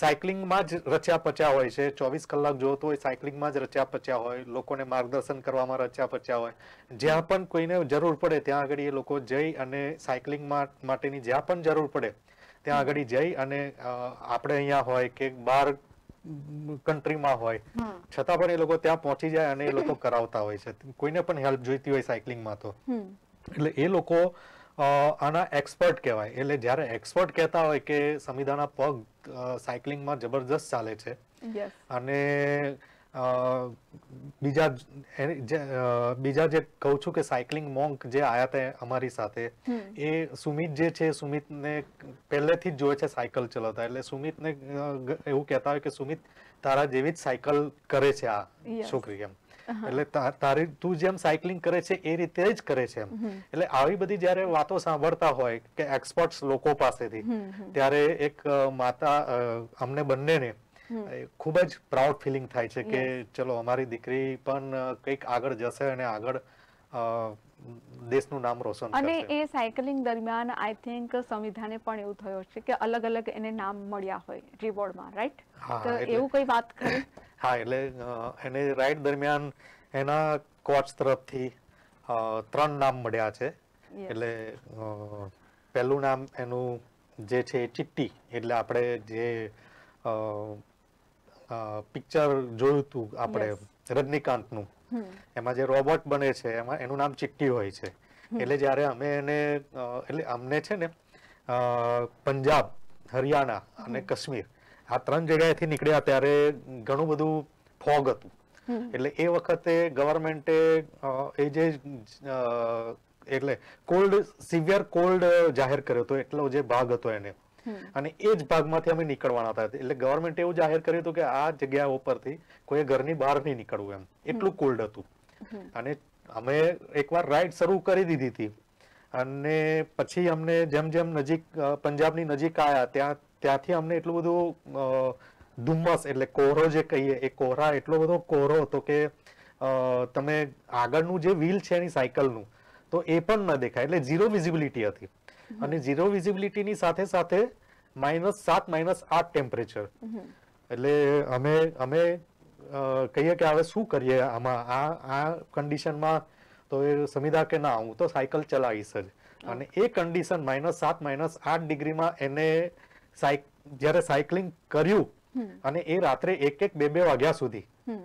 સાયકલિંગમાં જ રચ્યા પચ્યા હોય છે ચોવીસ કલાક જો તો એ સાયકલિંગમાં જ રચ્યા પચ્યા હોય લોકોને માર્ગદર્શન કરવામાં રચ્યા પચ્યા હોય જ્યાં પણ કોઈને જરૂર પડે ત્યાં આગળ એ લોકો જઈ અને સાયકલિંગ માટેની જ્યાં પણ જરૂર પડે ત્યાં આગળ જઈ અને આપણે અહીંયા હોય કે બાર કન્ટ્રીમાં હોય છતાં પણ એ લોકો ત્યાં પહોંચી જાય અને એ લોકો કરાવતા હોય છે કોઈને પણ હેલ્પ જોઈતી હોય સાયકલિંગમાં તો એટલે એ લોકો આના એક્સપર્ટ કહેવાય એટલે જ્યારે એક્સપર્ટ કહેતા હોય કે સમિધાના પગ સાયકલિંગમાં જબરજસ્ત ચાલે છે અને બીજા બીજા જે કહું છું કે સાયકલિંગ મોંક જે આયા તે અમારી સાથે એ સુમિત જે છે સુમિતને પહેલેથી જ જોવે છે સાયકલ ચલાવતા એટલે સુમિતને એવું કહેતા હોય કે સુમિત તારા જેવી જ સાયકલ કરે છે આ છોકરી એમ એટલે તારી તું જેમ સાયકલિંગ કરે છે એ રીતે જ કરે છે એમ એટલે આવી બધી જયારે વાતો સાંભળતા હોય કે એક્સપર્ટ લોકો પાસેથી ત્યારે એક માતા અમને બંનેને ખૂબ જ પ્રાઉડ ફિલિંગ થાય છે કે ચલો અમારી દીકરી પણ કંઈક આગળ જશે અને આગળ દેશનું નામ રોશન અને એ સાયકલિંગ દરમિયાન આઈ થિંક સંવિધાને પણ એવું થયો છે કે અલગ અલગ એને નામ મળ્યા હોય રિવોર્ડમાં રાઈટ તો એવું કઈ વાત ખરી હા એટલે એને રાઈડ દરમિયાન એના કોચ તરફથી ત્રણ નામ મળ્યા છે એટલે પહેલું નામ એનું જે છે ચિટ્ટી એટલે આપણે જે પિક્ચર જોયું હતું આપણે રજનીકાંતનું એમાં જે રોબોટ બને છે એમાં એનું નામ ચિટ્ટી હોય છે એટલે જ્યારે અમે એને એટલે અમને છે ને પંજાબ હરિયાણા અને કાશ્મીર આ ત્રણ જગ્યાએથી નીકળ્યા ત્યારે ઘણું બધું ફોગ હતું એટલે એ વખતે ગવર્મેન્ટે એ જે એટલે કોલ્ડ સિવિયર કોલ્ડ જાહેર કર્યો હતો એટલો જે ભાગ હતો એને અને એ જ ભાગમાંથી અમે નીકળવાના હતા એટલે ગવર્મેન્ટ એવું જાહેર કર્યું હતું કે આ જગ્યા ઉપરથી કોઈ ઘરની બહાર નહીં નીકળવું એમ એટલું કોલ્ડ હતું અને અમે એકવાર રાઈડ શરૂ કરી દીધી હતી અને પછી અમને જેમ જેમ નજીક પંજાબની નજીક આવ્યા ત્યાં ત્યાંથી અમને એટલું બધું ધુમ્મસ એટલે કોહરો જે કહીએ એ કોહરા એટલો બધો કોહરો હતો કે તમે આગળનું જે વ્હીલ છે એની સાયકલનું તો એ પણ ન દેખાય એટલે ઝીરો વિઝિબિલિટી હતી અને ઝીરો વિઝિબિલિટીની સાથે સાથે માઇનસ સાત માઇનસ આઠ ટેમ્પરેચર એટલે અમે અમે કહીએ કે હવે શું કરીએ આમાં આ આ કન્ડિશનમાં તો એ સમિધા કે ના હું તો સાયકલ ચલાવીશ જ અને એ કન્ડિશન માઇનસ સાત માઇનસ આઠ ડિગ્રીમાં એને સાયક જ્યારે સાયકલિંગ કર્યું અને એ રાત્રે એક એક બે બે વાગ્યા સુધી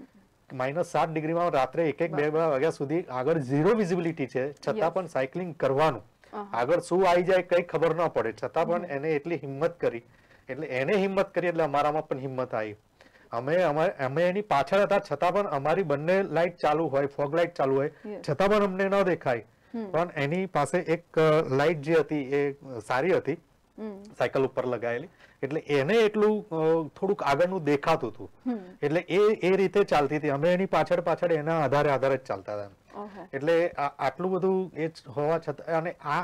માઇનસ સાત ડિગ્રીમાં રાત્રે એક એક બે બે વાગ્યા સુધી આગળ ઝીરો વિઝિબિલિટી છે છતાં પણ સાયકલિંગ કરવાનું આગળ શું આવી જાય કઈ ખબર ન પડે છતાં પણ એને એટલી હિંમત કરી એટલે એને હિંમત કરી એટલે અમારામાં પણ હિંમત આવી અમે અમે એની પાછળ હતા છતાં પણ અમારી બંને લાઇટ ચાલુ હોય ફોગ લાઇટ ચાલુ હોય છતાં પણ અમને ન દેખાય પણ એની પાસે એક લાઇટ જે હતી એ સારી હતી સાયકલ ઉપર લગાયેલી એટલે એને એટલું થોડુંક આગળનું દેખાતું હતું એટલે એ એ રીતે ચાલતી હતી અમે એની પાછળ પાછળ એના આધારે આધારે જ ચાલતા હતા એટલે આટલું બધું એ હોવા છતાં અને આ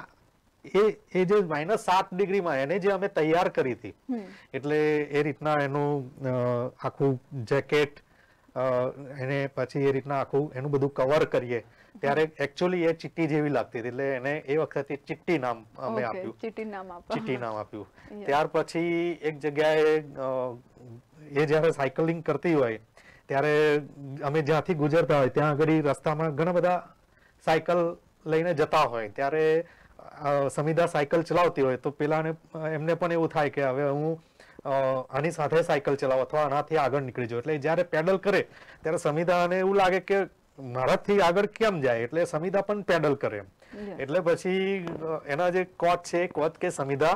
એ એ જે માઇનસ સાત ડિગ્રીમાં એને જે અમે તૈયાર કરી હતી એટલે એ રીતના એનું આખું જેકેટ એને પછી એ રીતના આખું એનું બધું કવર કરીએ ત્યારે એકચ્યુઅલી એ ચિટ્ટી જેવી લાગતી હતી એટલે એને એ વખતે ચિટ્ટી નામ અમે આપ્યું ચિટ્ટી નામ આપ્યું ચિટ્ટી નામ આપ્યું ત્યાર પછી એક જગ્યાએ એ જ્યારે સાયકલિંગ કરતી હોય ત્યારે અમે જ્યાંથી ગુજરતા હોય ત્યાં આગળ રસ્તામાં ઘણા બધા સાયકલ લઈને જતા હોય ત્યારે સમીદા સાયકલ ચલાવતી હોય તો પેલાને એમને પણ એવું થાય કે હવે હું આની સાથે સાયકલ ચલાવ અથવા આનાથી આગળ નીકળી જાઉં એટલે જ્યારે પેડલ કરે ત્યારે અને એવું લાગે કે મારાથી આગળ કેમ જાય એટલે સમીદા પણ પેડલ કરે એટલે પછી એના જે કોચ છે કોચ કે સમીદા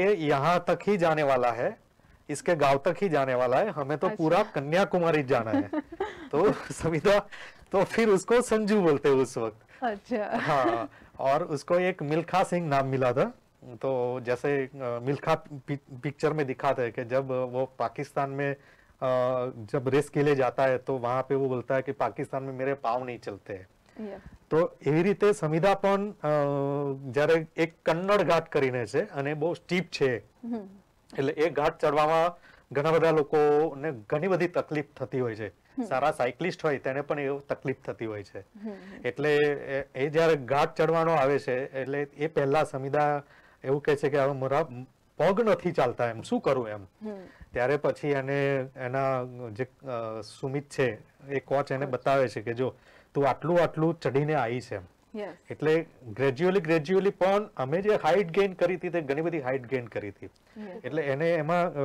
એ યહાં તક હી જાને વાલા હૈ इसके गांव तक ही जाने वाला है हमें तो अच्छा। पूरा कन्याकुमारी जाना है तो सविता तो फिर उसको संजू बोलते उस वक्त अच्छा हाँ और उसको एक मिल्खा सिंह नाम मिला था तो जैसे मिल्खा पिक्चर में दिखाते हैं कि जब वो पाकिस्तान में जब रेस के लिए जाता है तो वहां पे वो बोलता है कि पाकिस्तान में मेरे पाव नहीं ચલતે તો એવી રીતે સમિધા પણ જ્યારે એક કન્નડ ઘાટ કરીને છે અને બહુ સ્ટીપ છે એટલે એ ઘાટ ચડવામાં ઘણા બધા લોકોને ઘણી બધી તકલીફ થતી હોય છે સારા સાયકલિસ્ટ હોય તેને પણ એવો તકલીફ થતી હોય છે એટલે એ જ્યારે ઘાટ ચડવાનો આવે છે એટલે એ પહેલા સમિદા એવું કહે છે કે હવે મારા પગ નથી ચાલતા એમ શું કરું એમ ત્યારે પછી એને એના જે સુમિત છે એ કોચ એને બતાવે છે કે જો તું આટલું આટલું ચડીને આવી છે એમ એટલે ગ્રેજ્યુઅલી ગ્રેજ્યુઅલી પણ અમે જે હાઇટ ગેઇન કરી હતી તે ઘણી બધી હાઇટ ગેઇન કરી હતી એટલે એને એમાં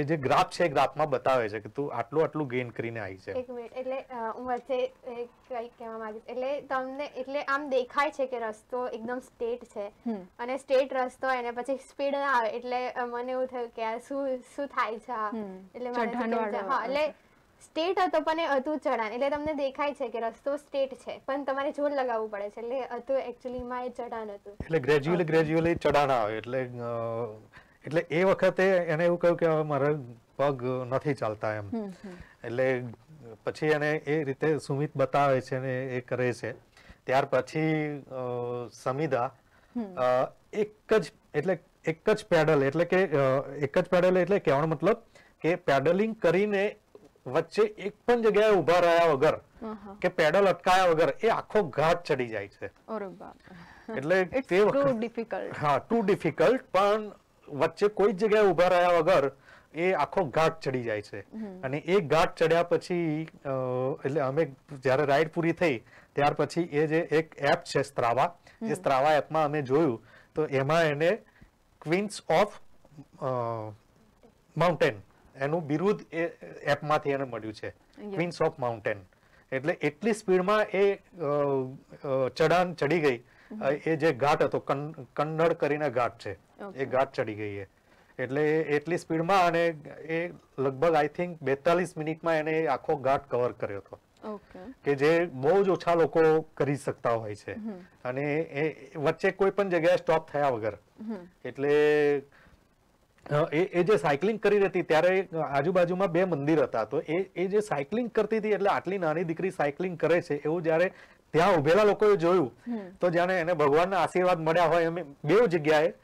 એ જે ગ્રાફ છે ગ્રાફમાં બતાવે છે કે તું આટલું આટલું ગેઇન કરીને આવી છે એક મિનિટ એટલે હું વચ્ચે કઈ કહેવા માંગુ એટલે તમને એટલે આમ દેખાય છે કે રસ્તો એકદમ સ્ટેટ છે અને સ્ટેટ રસ્તો એને પછી સ્પીડ ના આવે એટલે મને એવું થયું કે શું શું થાય છે એટલે એટલે સ્ટેટ હતો પણ એ હતું ચઢાણ એટલે તમને દેખાય છે કે રસ્તો સ્ટેટ છે પણ તમારે જોર લગાવવું પડે છે એટલે હતું એકચ્યુઅલીમાં એ ચઢાણ હતું એટલે ગ્રેજ્યુઅલી ગ્રેજ્યુઅલી ચઢાણ આવે એટલે એટલે એ વખતે એને એવું કહ્યું કે મારા પગ નથી ચાલતા એમ એટલે પછી એને એ રીતે સુમિત બતાવે છે ને એ કરે છે ત્યાર પછી સમિધા એક જ એટલે એક જ પેડલ એટલે કે એક જ પેડલ એટલે કહેવાનો મતલબ કે પેડલિંગ કરીને વચ્ચે એક પણ જગ્યાએ ઉભા રહ્યા વગર કે પેડલ અટકાયા વગર એ આખો ઘાટ ચડી જાય છે એટલે તે હા ટુ ડિફિકલ્ટ પણ વચ્ચે કોઈ જગ્યાએ ઉભા રહ્યા વગર એ આખો ઘાટ ચડી જાય છે અને એ ઘાટ ચડ્યા પછી એટલે અમે જ્યારે રાઈડ પૂરી થઈ ત્યાર પછી એ જે એક એપ છે સ્ત્રાવા એ સ્ત્રાવા એપમાં અમે જોયું તો એમાં એને ક્વીન્સ ઓફ માઉન્ટેન એનું બિરુદ એ એપમાંથી એને મળ્યું છે ક્વીન્સ ઓફ માઉન્ટેન એટલે એટલી સ્પીડમાં એ ચડાન ચડી ગઈ એ જે ઘાટ હતો કન્નડ કરીને ઘાટ છે એ ઘાટ ચડી ગઈ એ એટલે એટલી સ્પીડમાં અને એ લગભગ આઈ થિંક બેતાલીસ મિનિટમાં એને આખો ઘાટ કવર કર્યો હતો કે જે બહુ જ ઓછા લોકો કરી શકતા હોય છે અને એ વચ્ચે કોઈ પણ જગ્યાએ સ્ટોપ થયા વગર એટલે એ જે સાયકલિંગ કરી રહી હતી ત્યારે આજુબાજુમાં બે મંદિર હતા તો એ એ જે સાયકલિંગ કરતી હતી એટલે આટલી નાની દીકરી સાયકલિંગ કરે છે એવું જ્યારે ત્યાં ઉભેલા લોકોએ જોયું તો જાણે એને ભગવાનના આશીર્વાદ મળ્યા હોય એમ બે જગ્યાએ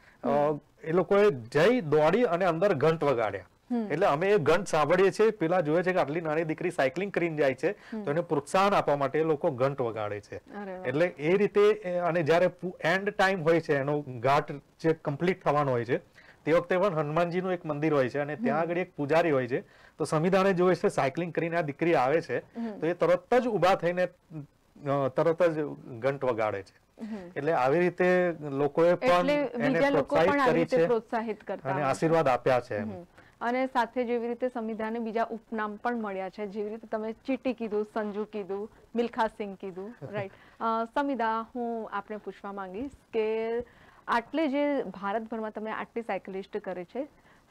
એ લોકોએ જઈ દોડી અને અંદર ઘંટ વગાડ્યા એટલે અમે એ ઘંટ સાંભળીએ છીએ પેલા જોયે છે કે આટલી નાની દીકરી સાયકલિંગ કરીને જાય છે તો એને પ્રોત્સાહન આપવા માટે એ લોકો ઘંટ વગાડે છે એટલે એ રીતે અને જયારે એન્ડ ટાઈમ હોય છે એનો ઘાટ જે કમ્પ્લીટ થવાનો હોય છે તે વખતે પણ હનુમાનજીનું એક મંદિર હોય છે અને ત્યાં આગળ એક પૂજારી હોય છે તો સંવિધાને જોવે છે સાયકલિંગ કરીને આ દીકરી આવે છે તો એ તરત જ ઊભા થઈને તરત જ ઘંટ વગાડે છે એટલે આવી રીતે લોકોએ પણ એને પ્રોત્સાહિત કરી છે અને આશીર્વાદ આપ્યા છે અને સાથે જેવી રીતે સંવિધાને બીજા ઉપનામ પણ મળ્યા છે જેવી રીતે તમે ચીટી કીધું સંજુ કીધું મિલ્ખા સિંહ કીધું રાઈટ સંવિધા હું આપણે પૂછવા માંગીશ કે આટલે જે ભારતભરમાં તમે આટલી સાયકલિસ્ટ કરે છે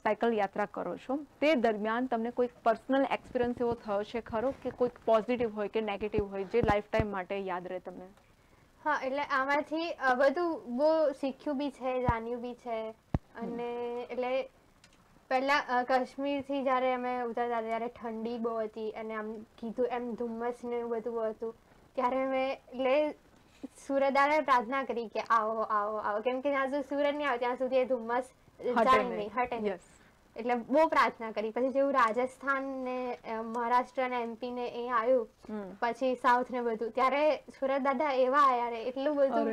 સાયકલ યાત્રા કરો છો તે દરમિયાન તમને કોઈક પર્સનલ એક્સપિરિયન્સ એવો થયો છે ખરો કે કોઈક પોઝિટિવ હોય કે નેગેટિવ હોય જે લાઈફ ટાઈમ માટે યાદ રહે તમને હા એટલે આમાંથી બધું બહુ શીખ્યું બી છે જાણ્યું બી છે અને એટલે પહેલા કાશ્મીરથી જ્યારે અમે ઉતરતા ત્યારે ઠંડી બહુ હતી અને આમ કીધું એમ ધુમ્મસ ને એવું બધું હતું ત્યારે મેં એટલે સૂર્યદાને પ્રાર્થના કરી કે આવો આવો આવો કેમ કે જ્યાં સુધી સૂરજ નહીં આવે ત્યાં સુધી એ ધુમ્મસ જાય નહીં હટે એટલે બહુ પ્રાર્થના કરી પછી જેવું રાજસ્થાન ને મહારાષ્ટ્ર ને એમપી ને એ આવ્યું પછી સાઉથ ને બધું ત્યારે સુરત દાદા એવા આયા રે એટલું બધું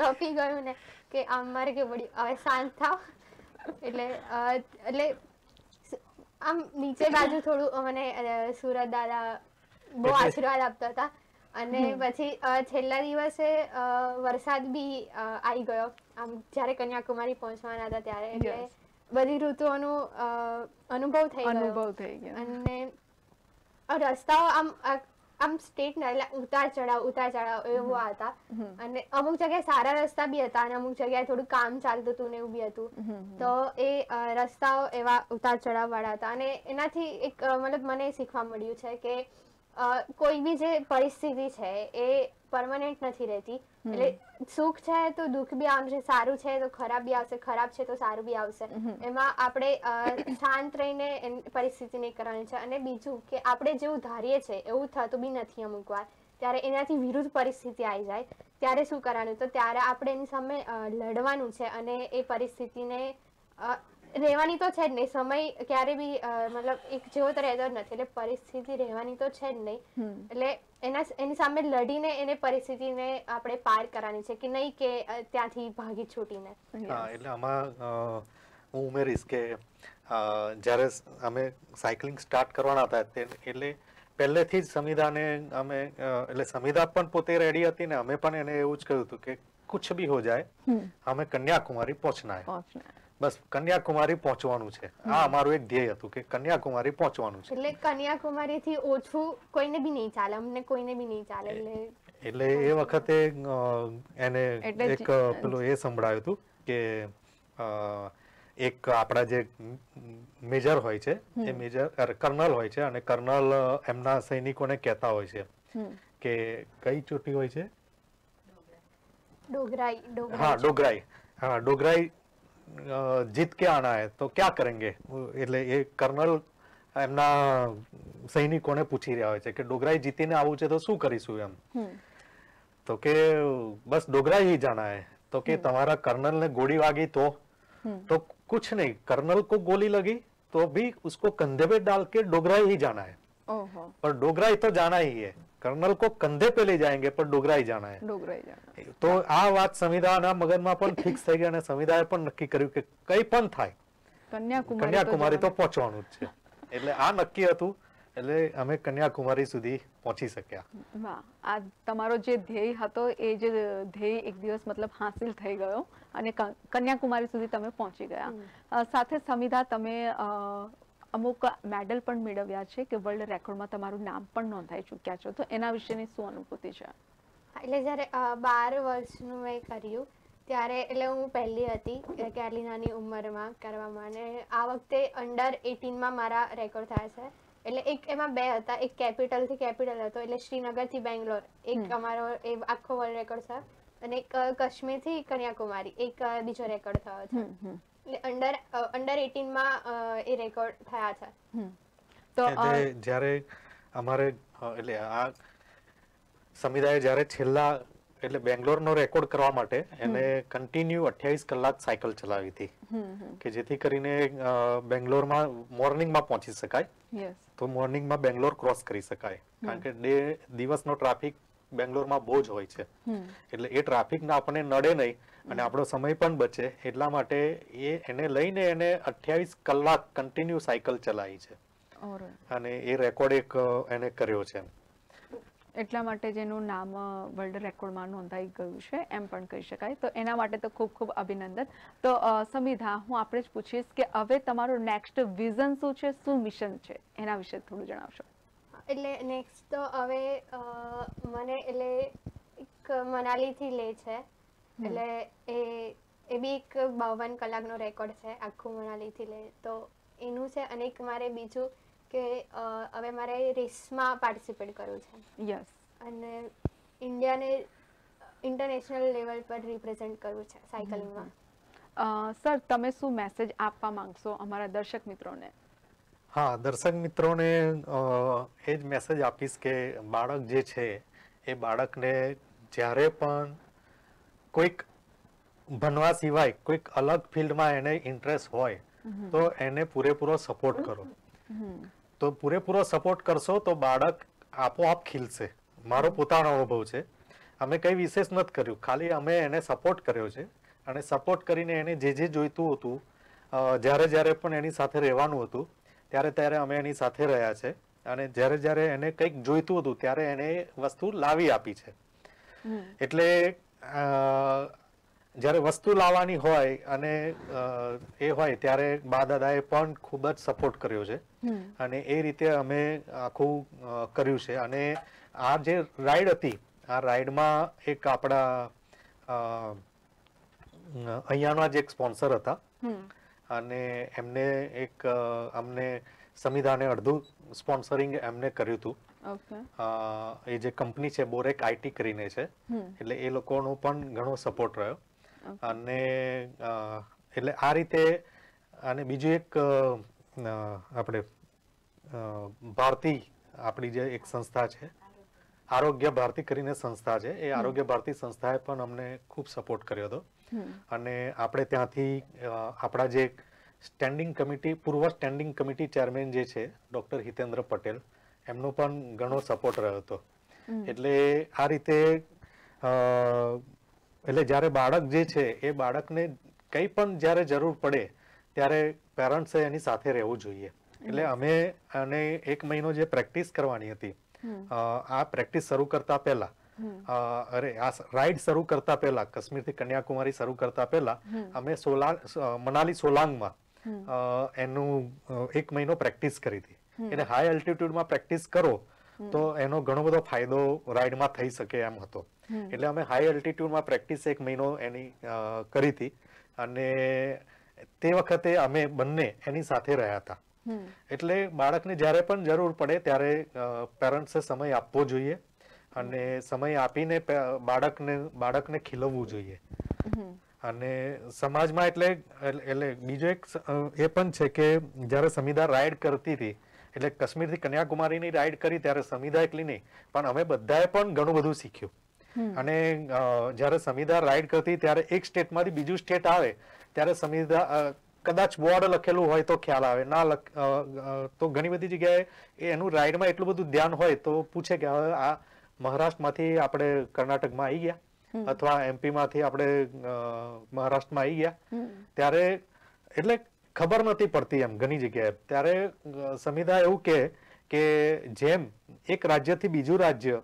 ટપી ગયું ને કે આમ મારે કે વળી હવે શાંત થાવ એટલે એટલે આમ નીચે બાજુ થોડું મને સુરત દાદા બહુ આશીર્વાદ આપતા હતા અને પછી છેલ્લા દિવસે વરસાદ બી આવી ગયો આમ જયારે કન્યાકુમારી પહોંચવાના હતા ત્યારે બધી ઋતુઓનો અનુભવ થઈ ગયો અનુભવ થઈ ગયો અને રસ્તાઓ આમ આમ સ્ટેટ ના એટલે ઉતાર ચડાવ ઉતાર ચડાવ એવું હતા અને અમુક જગ્યાએ સારા રસ્તા બી હતા અને અમુક જગ્યાએ થોડું કામ ચાલતું હતું ને એવું બી હતું તો એ રસ્તાઓ એવા ઉતાર ચડાવ વાળા હતા અને એનાથી એક મતલબ મને શીખવા મળ્યું છે કે કોઈ બી જે પરિસ્થિતિ છે એ પરમનન્ટ નથી રહેતી એટલે સુખ છે તો દુઃખ બી આવશે સારું છે તો ખરાબ બી આવશે ખરાબ છે તો સારું બી આવશે એમાં આપણે શાંત રહીને પરિસ્થિતિ નહીં કરવાની છે અને બીજું કે આપણે જેવું ધારીએ છે એવું થતું બી નથી અમુક વાર ત્યારે એનાથી વિરુદ્ધ પરિસ્થિતિ આવી જાય ત્યારે શું કરવાનું તો ત્યારે આપણે એની સામે લડવાનું છે અને એ પરિસ્થિતિને રહેવાની તો છે જ નહીં સમય ક્યારે બી મતલબ એક જેવો તો રહેતો નથી એટલે પરિસ્થિતિ રહેવાની તો છે જ નહીં એટલે એના એની સામે લડીને એને પરિસ્થિતિને આપણે પાર કરવાની છે કે નહીં કે ત્યાંથી ભાગી છૂટીને એટલે આમાં હું ઉમેરીશ કે જ્યારે અમે સાયકલિંગ સ્ટાર્ટ કરવાના હતા એટલે પહેલેથી જ સમિધાને અમે એટલે સમિધા પણ પોતે રેડી હતી ને અમે પણ એને એવું જ કહ્યું હતું કે કુછ ભી હો જાય અમે કન્યાકુમારી પહોંચના હે બસ કન્યાકુમારી પહોંચવાનું છે આ અમારું એક ધ્યેય હતું કે કન્યાકુમારી પહોંચવાનું છે એટલે કન્યાકુમારી થી ઓછું કોઈને બી નહીં ચાલે અમને કોઈને બી નહીં ચાલે એટલે એટલે એ વખતે એને એક પેલું એ સંભળાયું હતું કે એક આપણા જે મેજર હોય છે એ મેજર કર્નલ હોય છે અને કર્નલ એમના સૈનિકોને કહેતા હોય છે કે કઈ ચોટી હોય છે ડોગરાઈ હા ડોગરાઈ હા ડોગરાઈ जीत के आना है तो क्या करेंगे એટલે એ કર્નલ એમના સૈનિકોને પૂછી રહ્યા હોય છે કે ડોગરાઈ જીતીને આવું છે તો શું કરીશું એમ તો કે બસ ડોગરાઈ હી જાના હે तो कि तुम्हारा कर्नल ने गोली वागी तो तो कुछ नहीं कर्नल को गोली लगी तो भी उसको कंधे पे डाल के डोगरा ही जाना है पर डोगरा ही तो जाना ही है કર્નલ કો કંધે પે લઈ જાયંગે પણ ડોગરાઈ જાના ડોગરાઈ જાના તો આ વાત સંવિધાના મગજમાં પણ ફિક્સ થઈ ગઈ અને સંવિધાએ પણ નક્કી કર્યું કે કઈ પણ થાય કન્યાકુમારી કન્યાકુમારી તો પહોંચવાનું જ છે એટલે આ નક્કી હતું એટલે અમે કન્યાકુમારી સુધી પહોંચી શક્યા વાહ આ તમારો જે ધ્યેય હતો એ જે ધ્યેય એક દિવસ મતલબ હાંસિલ થઈ ગયો અને કન્યાકુમારી સુધી તમે પહોંચી ગયા સાથે સમિધા તમે અમુક મેડલ પણ મેળવ્યા છે કે વર્લ્ડ રેકોર્ડમાં તમારું નામ પણ નોંધાઈ ચૂક્યા છો તો એના વિશેની શું અનુભૂતિ છે એટલે જ્યારે બાર વર્ષનું મેં કર્યું ત્યારે એટલે હું પહેલી હતી કે આટલી નાની ઉંમરમાં કરવામાં અને આ વખતે અંડર એટીનમાં મારા રેકોર્ડ થયા છે એટલે એક એમાં બે હતા એક કેપિટલથી કેપિટલ હતો એટલે શ્રીનગરથી બેંગ્લોર એક અમારો એ આખો વર્લ્ડ રેકોર્ડ છે અને એક કાશ્મીરથી કન્યાકુમારી એક બીજો રેકોર્ડ થયો છે અંડર અંડર 18 માં એ રેકોર્ડ થયા છે તો જ્યારે અમારે એટલે આ સમિદાએ જ્યારે છેલ્લા એટલે બેંગ્લોરનો રેકોર્ડ કરવા માટે એને કન્ટિન્યુ અઠ્યાવીસ કલાક સાયકલ ચલાવી હતી કે જેથી કરીને બેંગ્લોરમાં મોર્નિંગમાં પહોંચી શકાય તો મોર્નિંગમાં બેંગ્લોર ક્રોસ કરી શકાય કારણ કે ડે દિવસનો ટ્રાફિક બેંગ્લોરમાં બહુ જ હોય છે એટલે એ ટ્રાફિકના આપણને નડે નહીં અને આપણો સમય પણ બચે એટલા માટે એ એને લઈને એને અઠ્યાવીસ કલાક કન્ટિન્યુ સાયકલ ચલાવી છે અને એ રેકોર્ડ એક એને કર્યો છે એટલા માટે જેનું નામ વર્લ્ડ રેકોર્ડમાં નોંધાઈ ગયું છે એમ પણ કહી શકાય તો એના માટે તો ખૂબ ખૂબ અભિનંદન તો સમિધા હું આપણે જ પૂછીશ કે હવે તમારું નેક્સ્ટ વિઝન શું છે શું મિશન છે એના વિશે થોડું જણાવશો એટલે નેક્સ્ટ તો હવે મને એટલે એક મનાલીથી લે છે એટલે એ એ બી એક બાવન કલાકનો રેકોર્ડ છે આખું મનાલીથી લે તો એનું છે અને એક મારે બીજું કે હવે મારે રેસમાં પાર્ટિસિપેટ કરવું છે યસ અને ઇન્ડિયાને ઇન્ટરનેશનલ લેવલ પર રિપ્રેઝન્ટ કરવું છે સાયકલિંગમાં સર તમે શું મેસેજ આપવા માંગશો અમારા દર્શક મિત્રોને હા દર્શક મિત્રોને એ જ મેસેજ આપીશ કે બાળક જે છે એ બાળકને જ્યારે પણ કોઈક ભણવા સિવાય કોઈક અલગ ફિલ્ડમાં એને ઇન્ટરેસ્ટ હોય તો એને પૂરેપૂરો સપોર્ટ કરો તો પૂરેપૂરો સપોર્ટ કરશો તો બાળક આપોઆપ ખીલશે મારો પોતાનો અનુભવ છે અમે કંઈ વિશેષ નથી કર્યું ખાલી અમે એને સપોર્ટ કર્યો છે અને સપોર્ટ કરીને એને જે જે જોઈતું હતું જ્યારે જ્યારે પણ એની સાથે રહેવાનું હતું ત્યારે ત્યારે અમે એની સાથે રહ્યા છે અને જ્યારે જ્યારે એને કંઈક જોઈતું હતું ત્યારે એને વસ્તુ લાવી આપી છે એટલે જ્યારે વસ્તુ લાવવાની હોય અને એ હોય ત્યારે બા દાદાએ પણ ખૂબ જ સપોર્ટ કર્યો છે અને એ રીતે અમે આખું કર્યું છે અને આ જે રાઈડ હતી આ રાઈડમાં એક આપણા અહીંયાના જ એક સ્પોન્સર હતા અને એમને એક અમને સમિધાને અડધું સ્પોન્સરિંગ એમને કર્યું હતું એ જે કંપની છે બોરેક આઈટી કરીને છે એટલે એ લોકોનો પણ ઘણો સપોર્ટ રહ્યો અને એટલે આ રીતે અને બીજું એક આપણે ભારતી આપણી જે એક સંસ્થા છે આરોગ્ય ભારતી કરીને સંસ્થા છે એ આરોગ્ય ભારતી સંસ્થાએ પણ અમને ખૂબ સપોર્ટ કર્યો હતો અને આપણે ત્યાંથી આપણા જે સ્ટેન્ડિંગ કમિટી પૂર્વ સ્ટેન્ડિંગ કમિટી ચેરમેન જે છે ડૉક્ટર હિતેન્દ્ર પટેલ એમનો પણ ઘણો સપોર્ટ રહ્યો હતો એટલે આ રીતે એટલે જ્યારે બાળક જે છે એ બાળકને કંઈ પણ જ્યારે જરૂર પડે ત્યારે પેરેન્ટ્સે એની સાથે રહેવું જોઈએ એટલે અમે અને એક મહિનો જે પ્રેક્ટિસ કરવાની હતી આ પ્રેક્ટિસ શરૂ કરતા પહેલા અરે આ રાઈડ શરૂ કરતા પહેલા કાશ્મીર થી કન્યાકુમારી શરૂ કરતા પહેલા અમે સોલા મનાલી સોલાંગમાં એનું એક મહિનો પ્રેક્ટિસ કરી હતી એટલે હાઈ અલ્ટિટ્યુડમાં પ્રેક્ટિસ કરો તો એનો ઘણો બધો ફાયદો રાઇડમાં થઈ શકે એમ હતો એટલે અમે હાઈ અલ્ટિટ્યુડમાં પ્રેક્ટિસ એક મહિનો એની કરી હતી અને તે વખતે અમે બંને એની સાથે રહ્યા હતા એટલે બાળકને જ્યારે પણ જરૂર પડે ત્યારે પેરેન્ટ્સે સમય આપવો જોઈએ અને સમય આપીને બાળકને બાળકને ખીલવવું જોઈએ અને સમાજમાં એટલે એટલે બીજો એક એ પણ છે કે જ્યારે સમીદા રાઈડ કરતી હતી એટલે કાશ્મીરથી કન્યાકુમારીની રાઈડ કરી ત્યારે સમીદા એકલી નહીં પણ અમે બધાએ પણ ઘણું બધું શીખ્યું અને જ્યારે સમીદા રાઈડ કરતી ત્યારે એક સ્ટેટમાંથી બીજું સ્ટેટ આવે ત્યારે સમીદા કદાચ બોર્ડ લખેલું હોય તો ખ્યાલ આવે ના તો ઘણી બધી જગ્યાએ એનું રાઈડમાં એટલું બધું ધ્યાન હોય તો પૂછે કે હવે આ મહારાષ્ટ્રમાંથી આપણે કર્ણાટકમાં આવી ગયા અથવા એમપીમાંથી આપણે મહારાષ્ટ્રમાં આવી ગયા ત્યારે એટલે ખબર નથી પડતી એમ ઘણી જગ્યાએ ત્યારે સંવિધા એવું કે જેમ એક રાજ્યથી બીજું રાજ્ય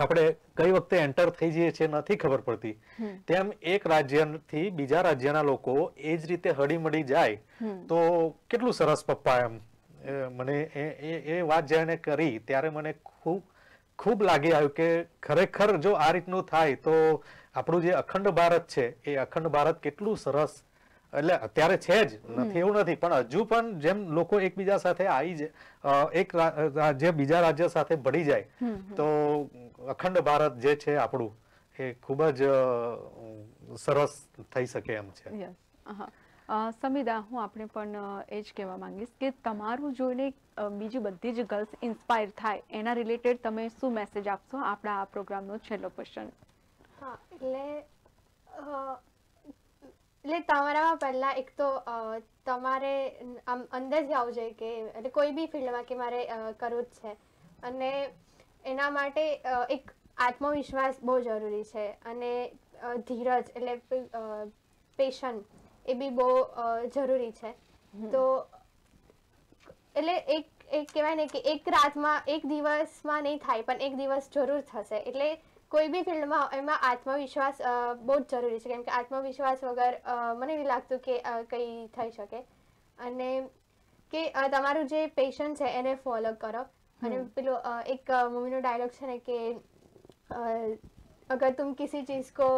આપણે કઈ વખતે એન્ટર થઈ જઈએ છીએ નથી ખબર પડતી તેમ એક રાજ્યથી બીજા રાજ્યના લોકો એ જ રીતે હળીમળી જાય તો કેટલું સરસ પપ્પા એમ મને એ વાત જેને કરી ત્યારે મને ખૂબ ખૂબ લાગી આવ્યું કે ખરેખર જો આ રીતનું થાય તો આપણું જે અખંડ ભારત છે એ અખંડ ભારત કેટલું સરસ એટલે અત્યારે છે જ નથી એવું નથી પણ હજુ પણ જેમ લોકો એકબીજા સાથે આવી જ એક જે બીજા રાજ્ય સાથે ભળી જાય તો અખંડ ભારત જે છે આપણું એ ખૂબ જ સરસ થઈ શકે એમ છે હા સમીદા હું આપણે પણ એ જ કહેવા માંગીશ કે તમારું જોઈને બીજી બધી જ ગર્લ્સ ઇન્સ્પાયર થાય એના રિલેટેડ તમે શું મેસેજ આપશો આપણા આ પ્રોગ્રામનો છેલ્લો ક્વેશ્ચન હા એટલે એટલે તમારામાં પહેલાં એક તો તમારે આમ અંદર જવું જોઈએ કે એટલે કોઈ બી ફિલ્ડમાં કે મારે કરવું જ છે અને એના માટે એક આત્મવિશ્વાસ બહુ જરૂરી છે અને ધીરજ એટલે પેશન્ટ એ બી બહુ જરૂરી છે તો એટલે એક એક કહેવાય ને કે એક રાતમાં એક દિવસમાં નહીં થાય પણ એક દિવસ જરૂર થશે એટલે કોઈ બી ફિલ્ડમાં એમાં આત્મવિશ્વાસ બહુ જ જરૂરી છે કેમ કે આત્મવિશ્વાસ વગર મને નહીં લાગતું કે કંઈ થઈ શકે અને કે તમારું જે પેશન છે એને ફોલો કરો અને પેલું એક મૂવીનો ડાયલોગ છે ને કે અગર તુમ કિસી ચીજ કો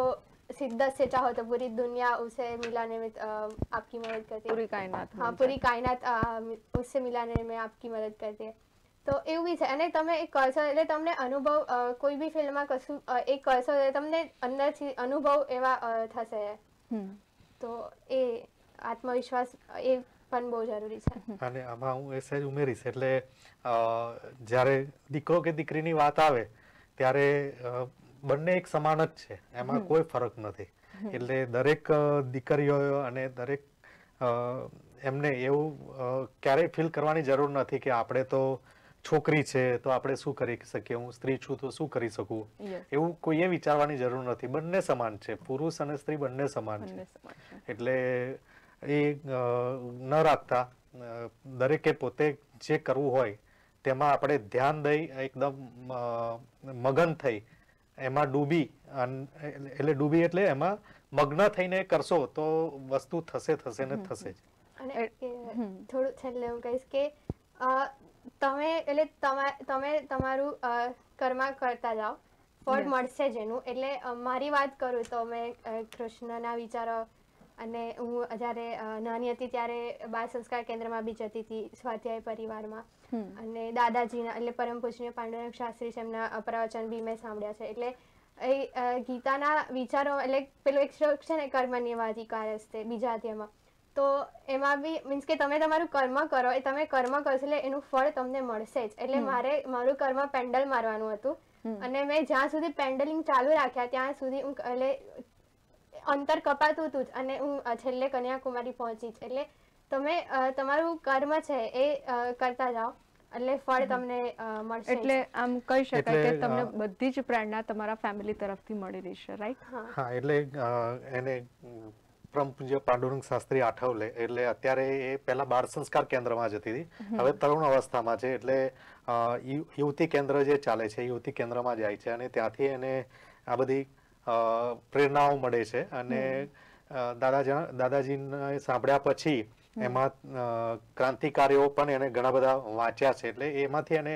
शिद्दत से चाहो तो पूरी दुनिया उसे मिलाने में आपकी मदद करती है पूरी कायनात हाँ पूरी कायनात उससे मिलाने में आपकी मदद તો એવું બી છે અને તમે એક કરશો એટલે તમને અનુભવ કોઈ બી ફિલ્મમાં કશું એક કરશો એટલે તમને અંદરથી અનુભવ એવા થશે તો એ આત્મવિશ્વાસ એ પણ બહુ જરૂરી છે અને આમાં હું એસે જ ઉમેરીશ એટલે જ્યારે દીકરો કે દીકરીની વાત આવે ત્યારે બંને એક સમાન જ છે એમાં કોઈ ફરક નથી એટલે દરેક દીકરીઓ અને દરેક એમને એવું ક્યારેય ફીલ કરવાની જરૂર નથી કે આપણે તો છોકરી છે તો આપણે શું કરી શકીએ હું સ્ત્રી છું તો શું કરી શકું એવું કોઈએ વિચારવાની જરૂર નથી બંને સમાન છે પુરુષ અને સ્ત્રી બંને સમાન છે એટલે એ ન રાખતા દરેકે પોતે જે કરવું હોય તેમાં આપણે ધ્યાન દઈ એકદમ મગન થઈ એમાં ડૂબી એટલે ડૂબી એટલે એમાં મગ્ન થઈને કરશો તો વસ્તુ થશે થશે ને થશે જ અને થોડું છેલ્લે હું કહીશ કે તમે એટલે તમે તમારું કર્મા કરતા જાઓ ફળ મળશે જેનું એટલે મારી વાત કરું તો મેં કૃષ્ણના વિચારો અને હું જ્યારે નાની હતી ત્યારે બાળ સંસ્કાર કેન્દ્રમાં બી જતી હતી સ્વાધ્યાય પરિવારમાં અને દાદાજીના એટલે પરમ પૂજનીય પાંડુરંગ શાસ્ત્રી છે એમના પ્રવચન બી મેં સાંભળ્યા છે એટલે એ ગીતાના વિચારો એટલે પેલું એક શ્લોક છે ને કર્મનિવાજી કારસ્તે બીજા અધ્યાયમાં તો એમાં બી મીન્સ કે તમે તમારું કર્મ કરો એ તમે કર્મ કરશો એટલે એનું ફળ તમને મળશે જ એટલે મારે મારું કર્મ પેન્ડલ મારવાનું હતું અને મેં જ્યાં સુધી પેન્ડલિંગ ચાલુ રાખ્યા ત્યાં સુધી હું એટલે અંતર કપાતું હતું જ અને હું છેલ્લે કન્યાકુમારી પહોંચી જ એટલે તમે તમારું કર્મ છે એ કરતા જાઓ એટલે ફળ તમને મળશે એટલે આમ કહી શકાય કે તમને બધી જ પ્રેરણા તમારા ફેમિલી તરફથી મળી રહેશે રાઈટ હા એટલે એને પરમ પૂજ્ય પાંડુરંગ શાસ્ત્રી આઠવલે એટલે અત્યારે એ પહેલા બાળ સંસ્કાર કેન્દ્રમાં જતી હતી હવે તરુણ અવસ્થામાં છે એટલે યુવતી કેન્દ્ર જે ચાલે છે યુવતી કેન્દ્રમાં જાય છે અને ત્યાંથી એને આ બધી પ્રેરણાઓ મળે છે અને દાદા દાદાજીને સાંભળ્યા પછી એમાં ક્રાંતિકારીઓ પણ એને ઘણા બધા વાંચ્યા છે એટલે એમાંથી એને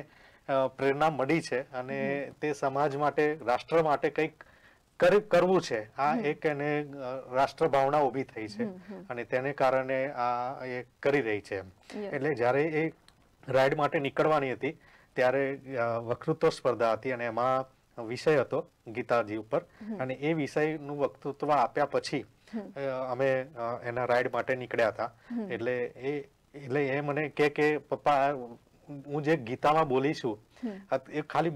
પ્રેરણા મળી છે અને તે સમાજ માટે રાષ્ટ્ર માટે કંઈક કરવું છે આ એક એને રાષ્ટ્ર ભાવના ઊભી થઈ છે અને તેને કારણે આ એ કરી રહી છે એટલે જ્યારે એ રાઈડ માટે નીકળવાની હતી ત્યારે વક્તૃત્વ સ્પર્ધા હતી અને એમાં વિષય હતો ગીતાજી ઉપર અને એ વિષયનું વક્તૃત્વ આપ્યા પછી અમે એના રાઈડ માટે નીકળ્યા હતા એટલે એ એટલે એ મને કે કે પપ્પા હું જે ગીતામાં બોલી છું એ ખાલી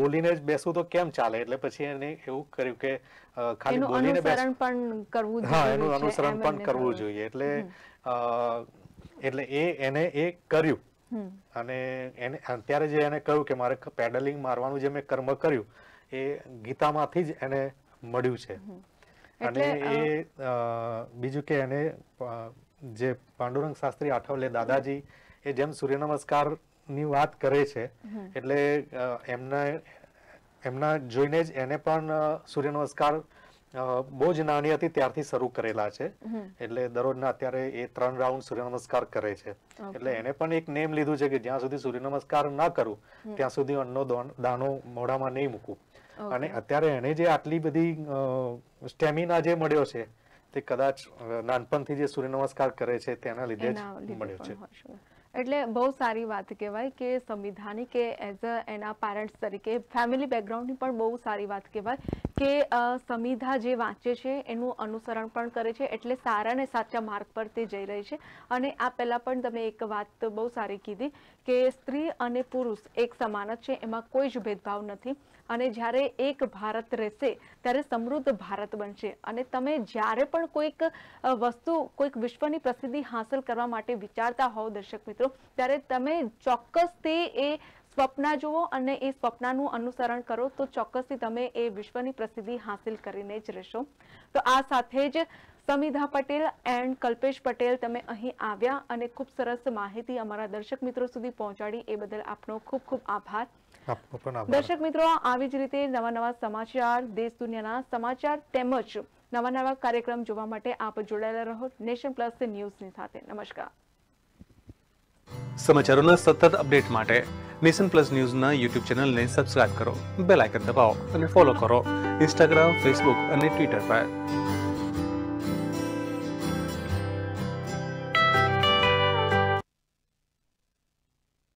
બોલીને જ બેસું તો કેમ ચાલે એટલે પછી એને એવું કર્યું કે ખાલી બોલીને પણ કરવું હા એનું અનુસરણ પણ કરવું જોઈએ એટલે એટલે એ એને એ કર્યું અને એને અત્યારે જે એને કહ્યું કે મારે પેડલિંગ મારવાનું જે મેં કર્મ કર્યું એ ગીતામાંથી જ એને મળ્યું છે અને એ બીજું કે એને જે પાંડુરંગ શાસ્ત્રી આઠવલે દાદાજી એ જેમ સૂર્ય નમસ્કાર ની વાત કરે છે એટલે એમના એમના જોઈને જ એને પણ સૂર્ય નમસ્કાર બહુ જ નાની હતી ત્યારથી શરૂ કરેલા છે એટલે દરરોજના અત્યારે એ ત્રણ રાઉન્ડ સૂર્ય નમસ્કાર કરે છે એટલે એને પણ એક નેમ લીધું છે કે જ્યાં સુધી સૂર્ય નમસ્કાર ના કરું ત્યાં સુધી અન્નનો દાણો મોઢામાં નહીં મૂકું અને અત્યારે એને જે આટલી બધી સ્ટેમિના જે મળ્યો છે તે કદાચ નાનપણથી જે સૂર્ય નમસ્કાર કરે છે તેના લીધે જ મળ્યો છે એટલે બહુ સારી વાત કહેવાય કે સંવિધાનિક કે એઝ અ એના પેરેન્ટ્સ તરીકે ફેમિલી બેકગ્રાઉન્ડની પણ બહુ સારી વાત કહેવાય કે સંવિધા જે વાંચે છે એનું અનુસરણ પણ કરે છે એટલે સારાને સાચા માર્ગ પર તે જઈ રહી છે અને આ પહેલાં પણ તમે એક વાત બહુ સારી કીધી કે સ્ત્રી અને પુરુષ એક સમાન જ છે એમાં કોઈ જ ભેદભાવ નથી અને જ્યારે એક ભારત રહેશે ત્યારે સમૃદ્ધ ભારત બનશે અને તમે જ્યારે પણ કોઈક વસ્તુ કોઈક વિશ્વની પ્રસિદ્ધિ હાંસલ કરવા માટે વિચારતા હોવ દર્શક મિત્રો ત્યારે તમે ચોક્કસથી એ સ્વપ્ન જુઓ અને એ સ્વપ્નનું અનુસરણ કરો તો ચોક્કસથી તમે એ વિશ્વની પ્રસિદ્ધિ હાંસિલ કરીને જ રહેશો તો આ સાથે જ સમિધા પટેલ એન્ડ કલ્પેશ પટેલ તમે અહીં આવ્યા અને ખૂબ સરસ માહિતી અમારા દર્શક મિત્રો સુધી પહોંચાડી એ બદલ આપનો ખૂબ ખૂબ આભાર દર્શક મિત્રો આવી જ રીતે નવા નવા સમાચાર દેશ દુનિયાના સમાચાર તેમજ નવા નવા કાર્યક્રમ જોવા માટે આપ જોડાયેલા રહો નેશન પ્લસ ન્યૂઝની સાથે નમસ્કાર સમાચારોના સતત અપડેટ માટે નેશન પ્લસ ન્યૂઝના યુટ્યુબ ચેનલને સબસ્ક્રાઇબ કરો બેલ આઇકન દબાવો અને ફોલો કરો ઇન્સ્ટાગ્રામ ફેસબુક અને ટ્વિટર પર